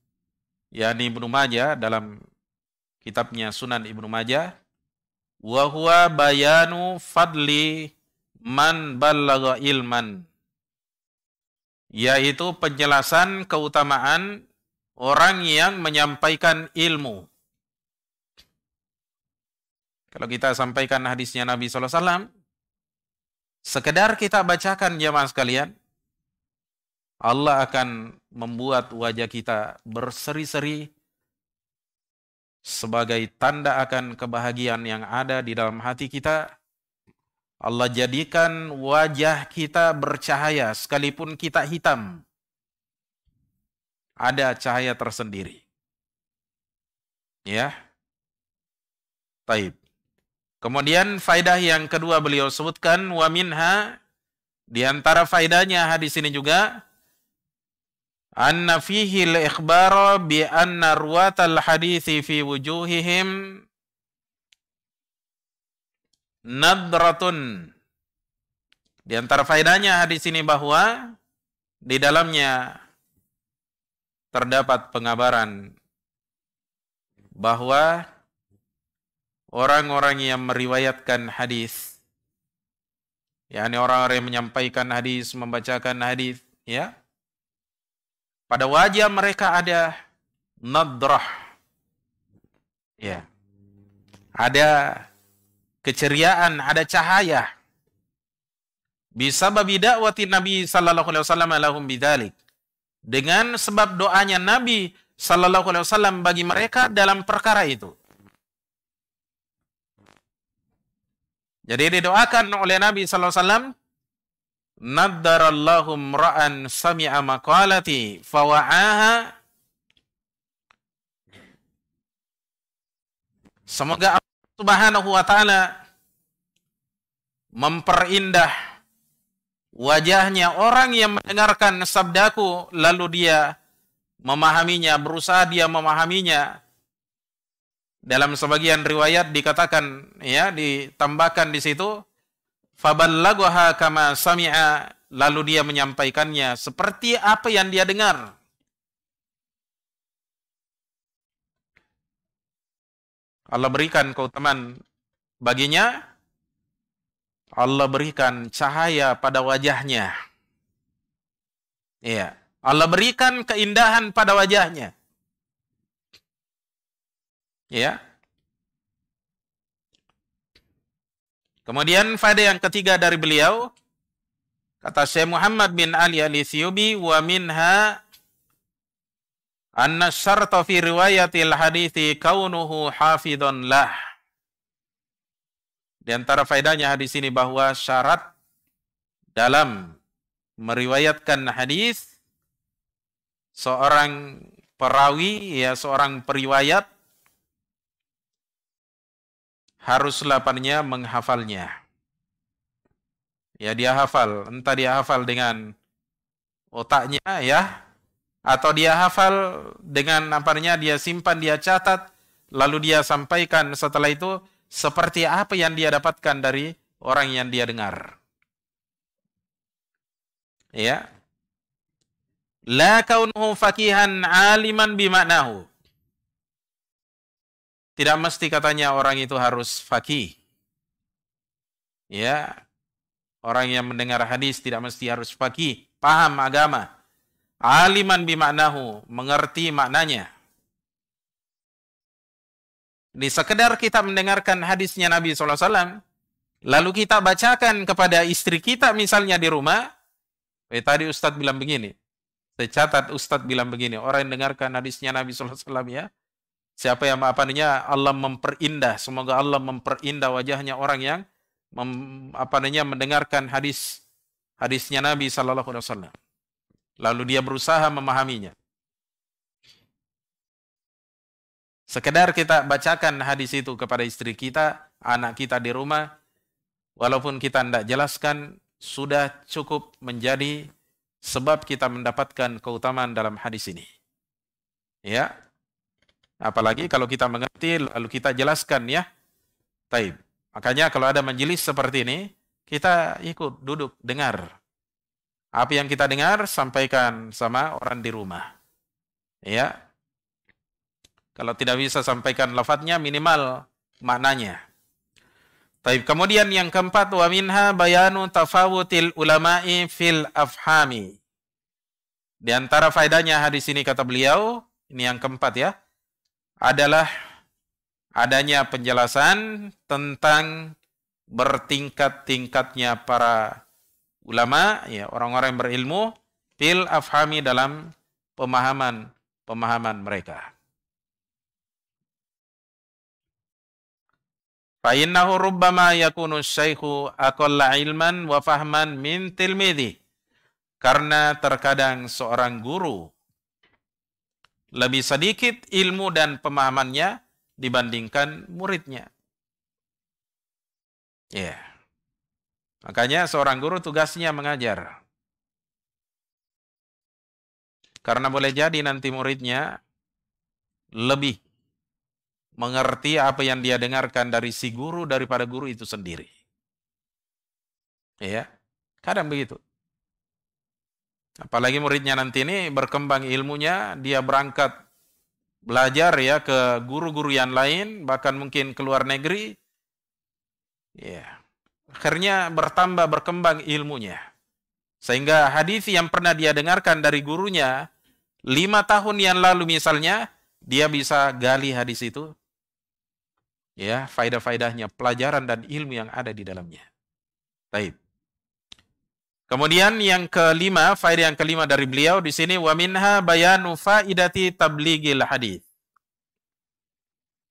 Speaker 1: yakni Ibnu Majah dalam kitabnya Sunan Ibnu Majah wa huwa bayanu fadli man ballagha ilman yaitu penjelasan keutamaan orang yang menyampaikan ilmu. Kalau kita sampaikan hadisnya Nabi SAW, sekedar kita bacakan jamaah sekalian, Allah akan membuat wajah kita berseri-seri sebagai tanda akan kebahagiaan yang ada di dalam hati kita. Allah jadikan wajah kita bercahaya sekalipun kita hitam. Ada cahaya tersendiri. Ya. Taib. Kemudian faidah yang kedua beliau sebutkan wa minha di antara faidahnya hadis ini juga anna fihi al-ikhbara bi anna al hadithi fi wujuhihim nadratun. Di antara faedahnya hadis ini bahwa di dalamnya terdapat pengabaran bahwa orang-orang yang meriwayatkan hadis yakni orang-orang yang menyampaikan hadis, membacakan hadis, ya. Pada wajah mereka ada nadrah. Ya. Ada keceriaan, ada cahaya. Bisa babi dakwati Nabi sallallahu alaihi wasallam lahum bidzalik. Dengan sebab doanya Nabi sallallahu alaihi wasallam bagi mereka dalam perkara itu. Jadi didoakan oleh Nabi sallallahu alaihi wasallam Naddarallahu mra'an sami'a maqalati fawa'aha Semoga Allah Subhanahu wa taala memperindah wajahnya orang yang mendengarkan sabdaku lalu dia memahaminya, berusaha dia memahaminya. Dalam sebagian riwayat dikatakan ya ditambahkan di situ faballagoha kama sami'a lalu dia menyampaikannya seperti apa yang dia dengar. Allah berikan keutamaan baginya. Allah berikan cahaya pada wajahnya. Iya. Allah berikan keindahan pada wajahnya. Ya. Kemudian faedah yang ketiga dari beliau kata Syekh Muhammad bin Ali Al-Thiyubi wa minha anna syarta fi riwayatil hadithi kaunuhu hafidhon lah. Di antara faedahnya hadis ini bahwa syarat dalam meriwayatkan hadis seorang perawi ya seorang periwayat harus lapannya menghafalnya. Ya dia hafal, entah dia hafal dengan otaknya ya, atau dia hafal dengan apanya dia simpan, dia catat, lalu dia sampaikan setelah itu seperti apa yang dia dapatkan dari orang yang dia dengar. Ya. La kaunuhu fakihan aliman bimaknahu. Tidak mesti katanya orang itu harus fakih. Ya, orang yang mendengar hadis tidak mesti harus fakih, paham agama. Aliman bimaknahu, mengerti maknanya. Di sekedar kita mendengarkan hadisnya Nabi SAW, lalu kita bacakan kepada istri kita misalnya di rumah, eh, tadi Ustadz bilang begini, saya catat Ustadz bilang begini, orang yang dengarkan hadisnya Nabi SAW ya, Siapa yang apa namanya Allah memperindah, semoga Allah memperindah wajahnya orang yang mem, apa namanya mendengarkan hadis hadisnya Nabi sallallahu alaihi wasallam. Lalu dia berusaha memahaminya. Sekedar kita bacakan hadis itu kepada istri kita, anak kita di rumah, walaupun kita tidak jelaskan, sudah cukup menjadi sebab kita mendapatkan keutamaan dalam hadis ini. Ya, Apalagi kalau kita mengerti lalu kita jelaskan ya. Taib. Makanya kalau ada majelis seperti ini, kita ikut duduk dengar. Apa yang kita dengar sampaikan sama orang di rumah. Ya. Kalau tidak bisa sampaikan lafadznya minimal maknanya. Taib. Kemudian yang keempat wa minha bayanu tafawutil ulama'i fil afhami. Di antara faedahnya hadis ini kata beliau, ini yang keempat ya adalah adanya penjelasan tentang bertingkat-tingkatnya para ulama, ya orang-orang yang berilmu fil afhami dalam pemahaman pemahaman mereka. Fa'innahu rubbama yakunu syaikhu aqalla ilman wa fahman min tilmidhi. Karena terkadang seorang guru lebih sedikit ilmu dan pemahamannya dibandingkan muridnya. Ya. Yeah. Makanya seorang guru tugasnya mengajar. Karena boleh jadi nanti muridnya lebih mengerti apa yang dia dengarkan dari si guru daripada guru itu sendiri. Ya. Yeah. Kadang begitu. Apalagi muridnya nanti ini berkembang ilmunya, dia berangkat belajar ya ke guru-guru yang lain, bahkan mungkin ke luar negeri. Ya. Akhirnya bertambah berkembang ilmunya. Sehingga hadis yang pernah dia dengarkan dari gurunya, lima tahun yang lalu misalnya, dia bisa gali hadis itu. Ya, faidah-faidahnya, pelajaran dan ilmu yang ada di dalamnya. Baik. Kemudian yang kelima, faedah yang kelima dari beliau di sini wa minha bayanu faidati tablighil hadis.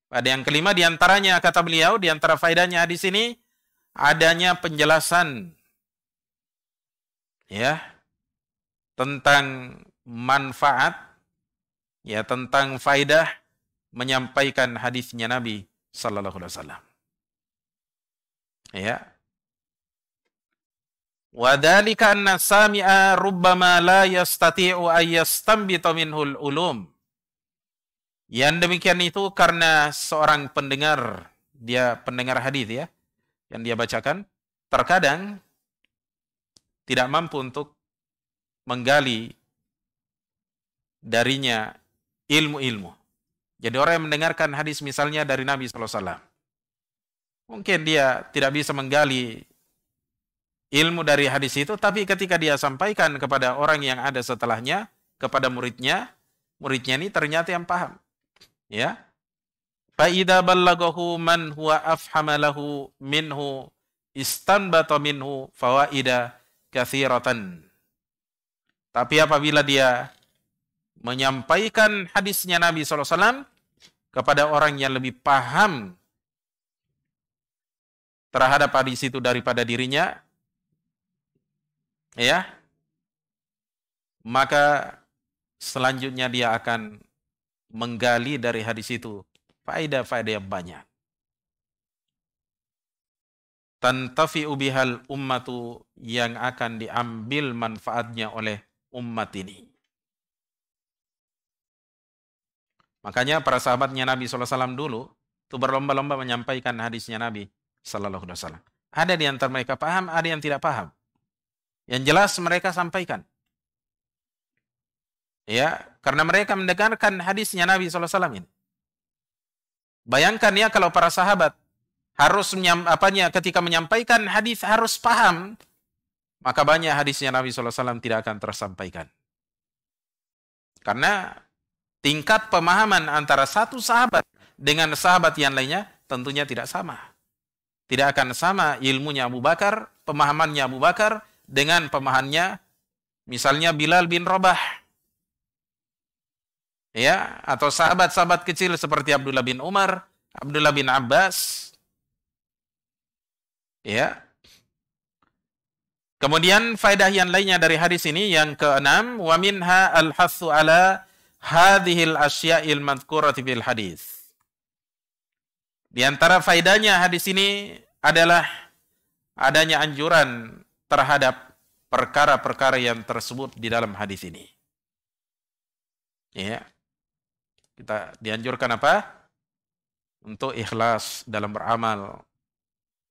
Speaker 1: Pada yang kelima diantaranya kata beliau, diantara faedahnya di sini adanya penjelasan ya tentang manfaat ya tentang faedah menyampaikan hadisnya Nabi sallallahu alaihi wasallam. Ya, وَذَلِكَ أَنَّ السَّامِعَ رُبَّمَا لَا يَسْتَطِعُ أَنْ يَسْتَنْبِطَ مِنْهُ Yang demikian itu karena seorang pendengar, dia pendengar hadis ya, yang dia bacakan, terkadang tidak mampu untuk menggali darinya ilmu-ilmu. Jadi orang yang mendengarkan hadis misalnya dari Nabi SAW. Mungkin dia tidak bisa menggali ilmu dari hadis itu, tapi ketika dia sampaikan kepada orang yang ada setelahnya, kepada muridnya, muridnya ini ternyata yang paham. Ya. Fa'idha ballagahu man huwa afhamalahu minhu istanbata minhu fawaida kathiratan. Tapi apabila dia menyampaikan hadisnya Nabi SAW kepada orang yang lebih paham terhadap hadis itu daripada dirinya, ya maka selanjutnya dia akan menggali dari hadis itu faedah-faedah yang banyak tantafi ubihal ummatu yang akan diambil manfaatnya oleh umat ini. Makanya para sahabatnya Nabi SAW dulu itu berlomba-lomba menyampaikan hadisnya Nabi saw. Ada di antara mereka paham, ada yang tidak paham yang jelas mereka sampaikan. Ya, karena mereka mendengarkan hadisnya Nabi SAW ini. Bayangkan ya kalau para sahabat harus menyam, apanya ketika menyampaikan hadis harus paham maka banyak hadisnya Nabi SAW tidak akan tersampaikan. Karena tingkat pemahaman antara satu sahabat dengan sahabat yang lainnya tentunya tidak sama. Tidak akan sama ilmunya Abu Bakar, pemahamannya Abu Bakar dengan pemahannya misalnya Bilal bin Rabah ya atau sahabat-sahabat kecil seperti Abdullah bin Umar, Abdullah bin Abbas ya Kemudian faedah yang lainnya dari hadis ini yang keenam wa minha al hasu ala hadhil asya'il madhkurati bil hadis. Di antara faedahnya hadis ini adalah adanya anjuran terhadap perkara-perkara yang tersebut di dalam hadis ini. Ya. Kita dianjurkan apa? Untuk ikhlas dalam beramal.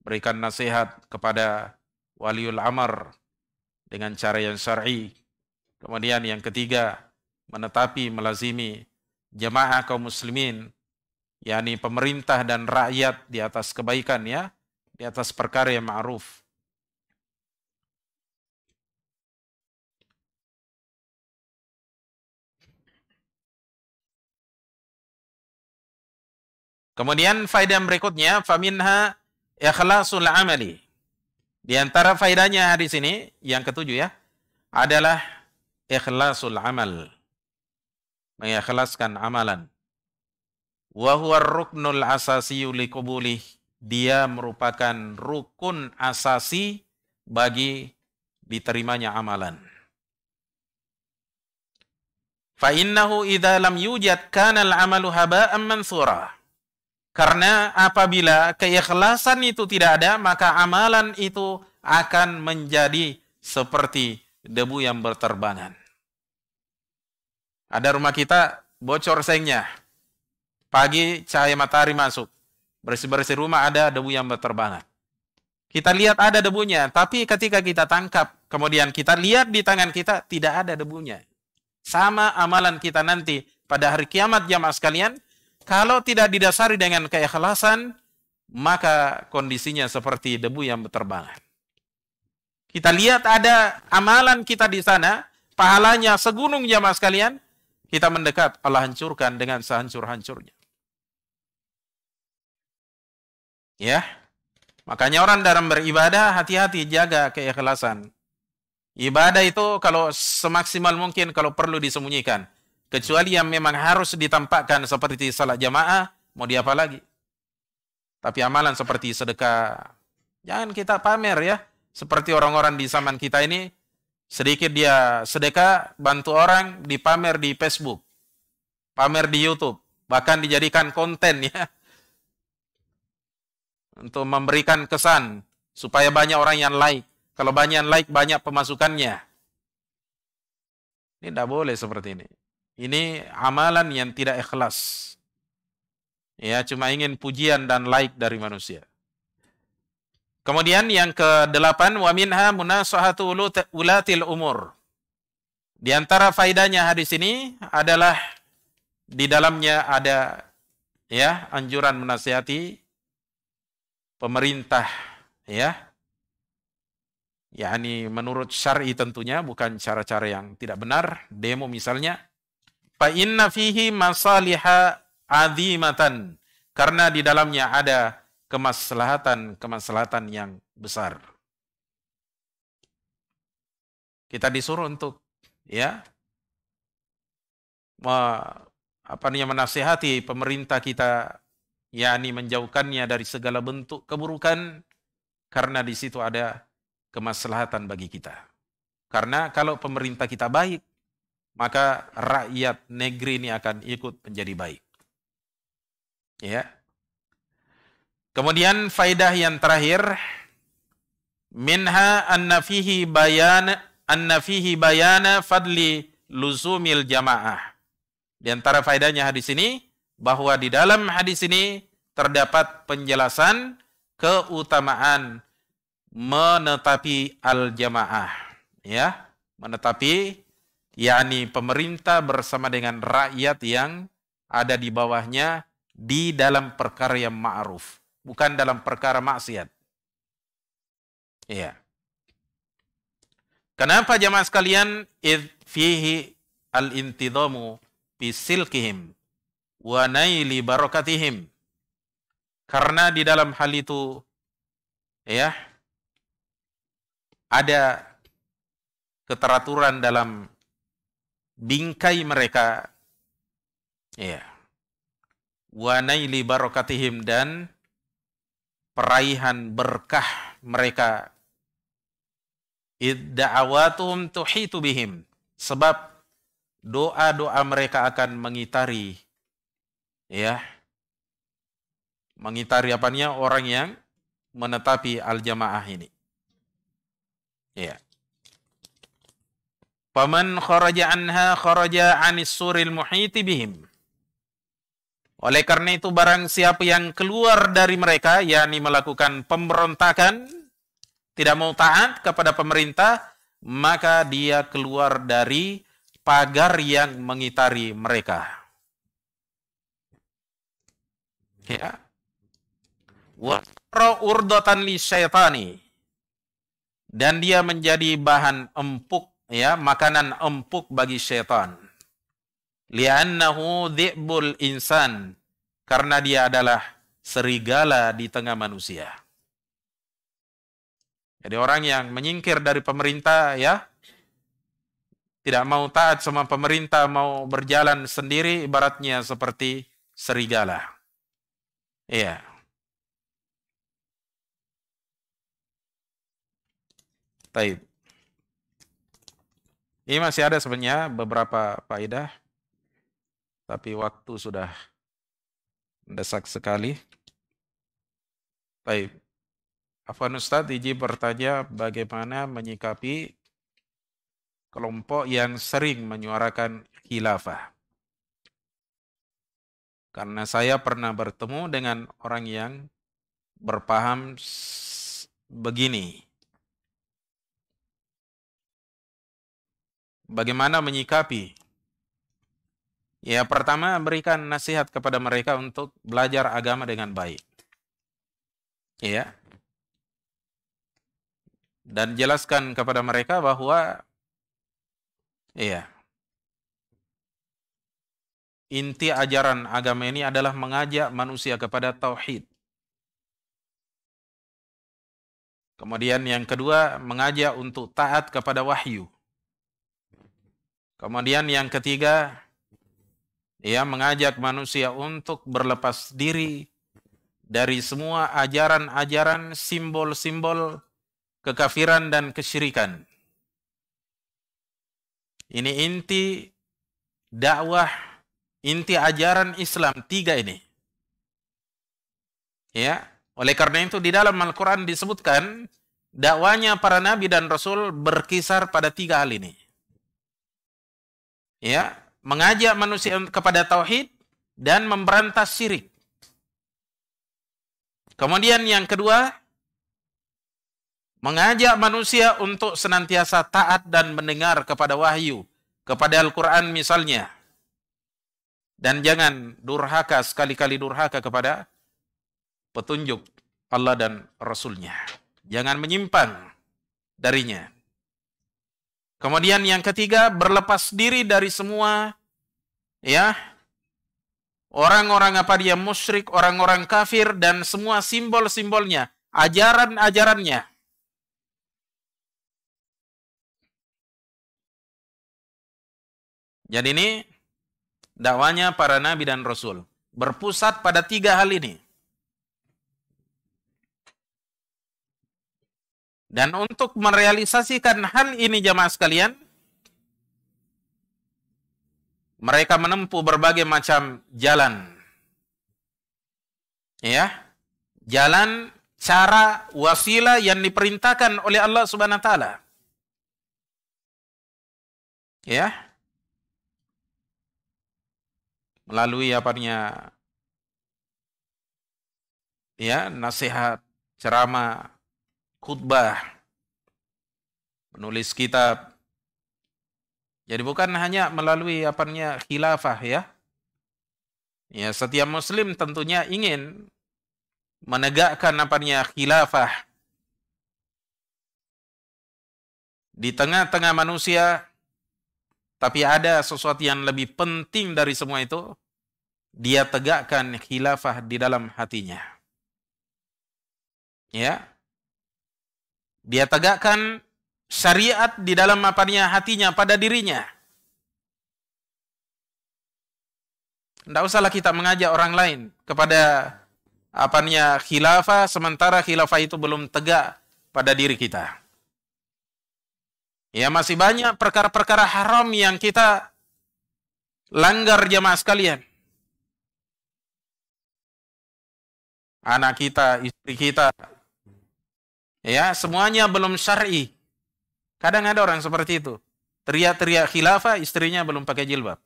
Speaker 1: Berikan nasihat kepada waliul amar dengan cara yang syar'i. Kemudian yang ketiga, menetapi melazimi jemaah kaum muslimin yakni pemerintah dan rakyat di atas kebaikan ya, di atas perkara yang ma'ruf Kemudian faedah berikutnya faminha ikhlasul amali. Di antara faedahnya di sini yang ketujuh ya adalah ikhlasul amal. Mengikhlaskan amalan. Wa ruknul asasiyyu Dia merupakan rukun asasi bagi diterimanya amalan. Fa innahu idza lam yujad kana al-amalu haba'an mansurah. Karena apabila keikhlasan itu tidak ada, maka amalan itu akan menjadi seperti debu yang berterbangan. Ada rumah kita bocor sengnya. Pagi cahaya matahari masuk. Bersih-bersih rumah ada debu yang berterbangan. Kita lihat ada debunya, tapi ketika kita tangkap, kemudian kita lihat di tangan kita, tidak ada debunya. Sama amalan kita nanti pada hari kiamat jamaah sekalian, kalau tidak didasari dengan keikhlasan, maka kondisinya seperti debu yang berterbangan. Kita lihat ada amalan kita di sana, pahalanya segunung jamaah sekalian, kita mendekat Allah hancurkan dengan sehancur-hancurnya. Ya. Makanya orang dalam beribadah hati-hati jaga keikhlasan. Ibadah itu kalau semaksimal mungkin kalau perlu disembunyikan. Kecuali yang memang harus ditampakkan seperti salat jamaah, mau diapa lagi? Tapi amalan seperti sedekah, jangan kita pamer ya. Seperti orang-orang di zaman kita ini, sedikit dia sedekah, bantu orang, dipamer di Facebook, pamer di Youtube, bahkan dijadikan konten ya. Untuk memberikan kesan, supaya banyak orang yang like. Kalau banyak yang like, banyak pemasukannya. Ini tidak boleh seperti ini. Ini amalan yang tidak ikhlas. Ya, cuma ingin pujian dan like dari manusia. Kemudian yang ke-8 wa minha munasahatu ulatil umur. Di antara faidahnya hadis ini adalah di dalamnya ada ya anjuran menasihati pemerintah ya. yakni menurut syar'i tentunya bukan cara-cara yang tidak benar, demo misalnya fa inna fihi masaliha azimatan karena di dalamnya ada kemaslahatan-kemaslahatan yang besar. Kita disuruh untuk ya me, apa namanya menasihati pemerintah kita yakni menjauhkannya dari segala bentuk keburukan karena di situ ada kemaslahatan bagi kita. Karena kalau pemerintah kita baik, maka rakyat negeri ini akan ikut menjadi baik. Ya. Kemudian faidah yang terakhir minha anna fihi bayan anna fihi bayana fadli luzumil jamaah. Di antara faedahnya hadis ini bahwa di dalam hadis ini terdapat penjelasan keutamaan menetapi al jamaah ya menetapi yakni pemerintah bersama dengan rakyat yang ada di bawahnya di dalam perkara yang ma'ruf, bukan dalam perkara maksiat. Iya. Kenapa jamaah sekalian id fihi al-intidamu fi silkihim wa naili barakatihim? Karena di dalam hal itu ya ada keteraturan dalam bingkai mereka. Ya. Wa naili barakatihim dan peraihan berkah mereka. idda'awatuhum tuhitu bihim. Sebab doa-doa mereka akan mengitari. Ya. Mengitari apanya? Orang yang menetapi al-jamaah ini. Ya. Faman kharaja anha kharaja anis suril muhiti bihim. Oleh karena itu barang siapa yang keluar dari mereka, yakni melakukan pemberontakan, tidak mau taat kepada pemerintah, maka dia keluar dari pagar yang mengitari mereka. Ya. Waro urdatan li syaitani. Dan dia menjadi bahan empuk ya makanan empuk bagi syaitan. Li'annahu dhi'bul insan. Karena dia adalah serigala di tengah manusia. Jadi orang yang menyingkir dari pemerintah ya, tidak mau taat sama pemerintah, mau berjalan sendiri ibaratnya seperti serigala. Iya. Baik. Ini iya, masih ada sebenarnya beberapa faedah, tapi waktu sudah mendesak sekali. Baik. Afwan Ustaz Iji bertanya bagaimana menyikapi kelompok yang sering menyuarakan khilafah. Karena saya pernah bertemu dengan orang yang berpaham begini. Bagaimana menyikapi? Ya, pertama berikan nasihat kepada mereka untuk belajar agama dengan baik. Ya. Dan jelaskan kepada mereka bahwa iya. Inti ajaran agama ini adalah mengajak manusia kepada tauhid. Kemudian yang kedua, mengajak untuk taat kepada wahyu. Kemudian yang ketiga, ia mengajak manusia untuk berlepas diri dari semua ajaran-ajaran simbol-simbol kekafiran dan kesyirikan. Ini inti dakwah, inti ajaran Islam tiga ini. Ya, oleh karena itu di dalam Al-Qur'an disebutkan dakwahnya para nabi dan rasul berkisar pada tiga hal ini ya mengajak manusia kepada tauhid dan memberantas syirik. Kemudian yang kedua, mengajak manusia untuk senantiasa taat dan mendengar kepada wahyu, kepada Al-Quran misalnya. Dan jangan durhaka, sekali-kali durhaka kepada petunjuk Allah dan Rasulnya. Jangan menyimpang darinya. Kemudian yang ketiga, berlepas diri dari semua ya orang-orang apa dia musyrik, orang-orang kafir dan semua simbol-simbolnya, ajaran-ajarannya. Jadi ini dakwanya para nabi dan rasul berpusat pada tiga hal ini. Dan untuk merealisasikan hal ini jamaah sekalian, mereka menempuh berbagai macam jalan. Ya, jalan, cara, wasilah yang diperintahkan oleh Allah Subhanahu wa taala.
Speaker 3: Ya. Melalui
Speaker 1: apanya? Ya, nasihat, ceramah, khutbah, penulis kitab. Jadi bukan hanya melalui apanya khilafah ya. Ya, setiap muslim tentunya ingin menegakkan apanya khilafah di tengah-tengah manusia tapi ada sesuatu yang lebih penting dari semua itu dia tegakkan khilafah di dalam hatinya ya dia tegakkan syariat di dalam apanya hatinya pada dirinya. Tidak usahlah kita mengajak orang lain kepada apanya khilafah sementara khilafah itu belum tegak pada diri kita. Ya masih banyak perkara-perkara haram yang kita langgar jemaah sekalian. Anak kita, istri kita, Ya, semuanya belum syar'i. Kadang ada orang seperti itu. Teriak-teriak khilafah, istrinya belum pakai jilbab.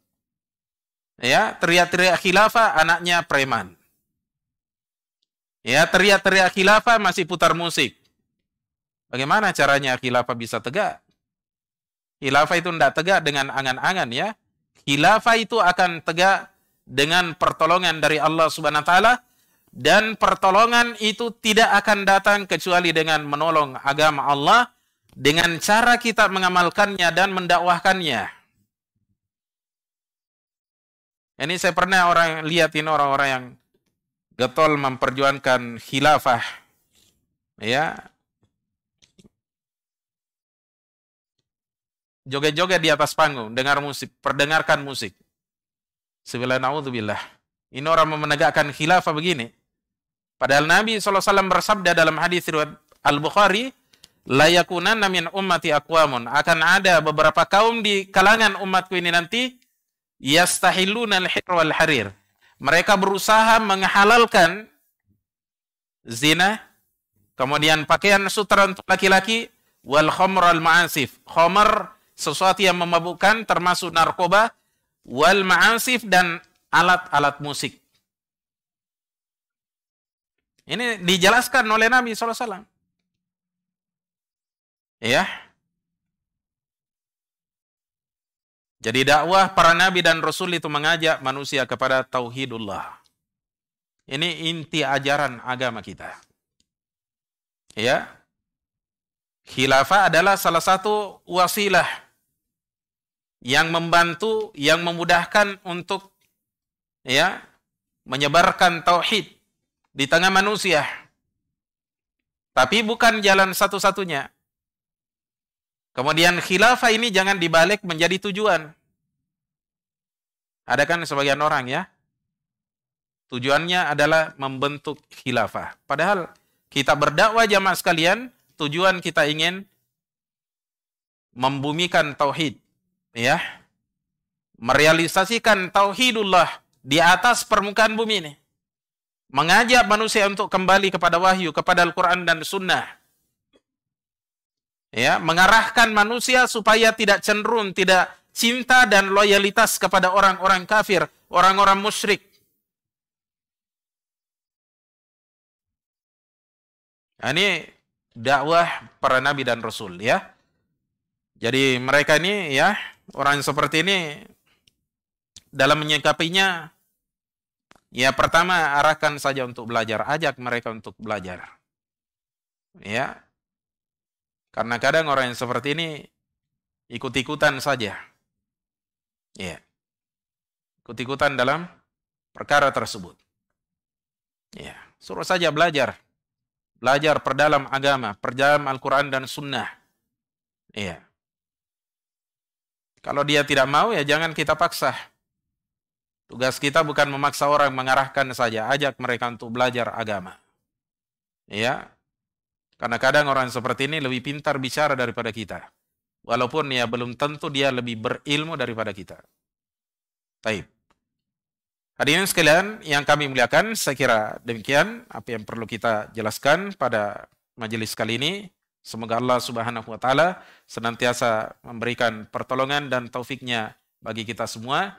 Speaker 1: Ya, teriak-teriak khilafah, anaknya preman. Ya, teriak-teriak khilafah masih putar musik. Bagaimana caranya khilafah bisa tegak? Khilafah itu tidak tegak dengan angan-angan ya. Khilafah itu akan tegak dengan pertolongan dari Allah Subhanahu wa taala dan pertolongan itu tidak akan datang kecuali dengan menolong agama Allah dengan cara kita mengamalkannya dan mendakwahkannya. Ini saya pernah orang lihatin orang-orang yang getol memperjuangkan khilafah. Ya. Joget-joget di atas panggung, dengar musik, perdengarkan musik. Sebelah naudzubillah. Ini orang menegakkan khilafah begini. Padahal Nabi SAW bersabda dalam hadis riwayat Al-Bukhari, layakunan namin ummati akwamun. Akan ada beberapa kaum di kalangan umatku ini nanti, yastahiluna al-hir wal harir. Mereka berusaha menghalalkan zina, kemudian pakaian sutra untuk laki-laki, wal khomr al ma'asif. khomr sesuatu yang memabukkan, termasuk narkoba, wal ma'asif dan alat-alat musik. Ini dijelaskan oleh Nabi SAW. Ya. Jadi dakwah para nabi dan rasul itu mengajak manusia kepada tauhidullah. Ini inti ajaran agama kita. Ya. Khilafah adalah salah satu wasilah yang membantu, yang memudahkan untuk ya menyebarkan tauhid di tengah manusia. Tapi bukan jalan satu-satunya. Kemudian khilafah ini jangan dibalik menjadi tujuan. Ada kan sebagian orang ya, tujuannya adalah membentuk khilafah. Padahal kita berdakwah jamaah sekalian, tujuan kita ingin membumikan tauhid, ya. Merealisasikan tauhidullah di atas permukaan bumi ini mengajak manusia untuk kembali kepada wahyu, kepada Al-Quran dan Sunnah. Ya, mengarahkan manusia supaya tidak cenderung, tidak cinta dan loyalitas kepada orang-orang kafir, orang-orang musyrik. Nah, ini dakwah para nabi dan rasul ya. Jadi mereka ini ya, orang seperti ini dalam menyikapinya Ya pertama arahkan saja untuk belajar, ajak mereka untuk belajar. Ya. Karena kadang orang yang seperti ini ikut-ikutan saja. Ya. Ikut-ikutan dalam perkara tersebut. Ya, suruh saja belajar. Belajar perdalam agama, perdalam Al-Qur'an dan sunnah. Ya. Kalau dia tidak mau ya jangan kita paksa. Tugas kita bukan memaksa orang mengarahkan saja, ajak mereka untuk belajar agama. Ya. Karena kadang orang seperti ini lebih pintar bicara daripada kita. Walaupun ya belum tentu dia lebih berilmu daripada kita. Taib. Hadirin sekalian yang kami muliakan, saya kira demikian apa yang perlu kita jelaskan pada majelis kali ini. Semoga Allah Subhanahu wa taala senantiasa memberikan pertolongan dan taufiknya bagi kita semua.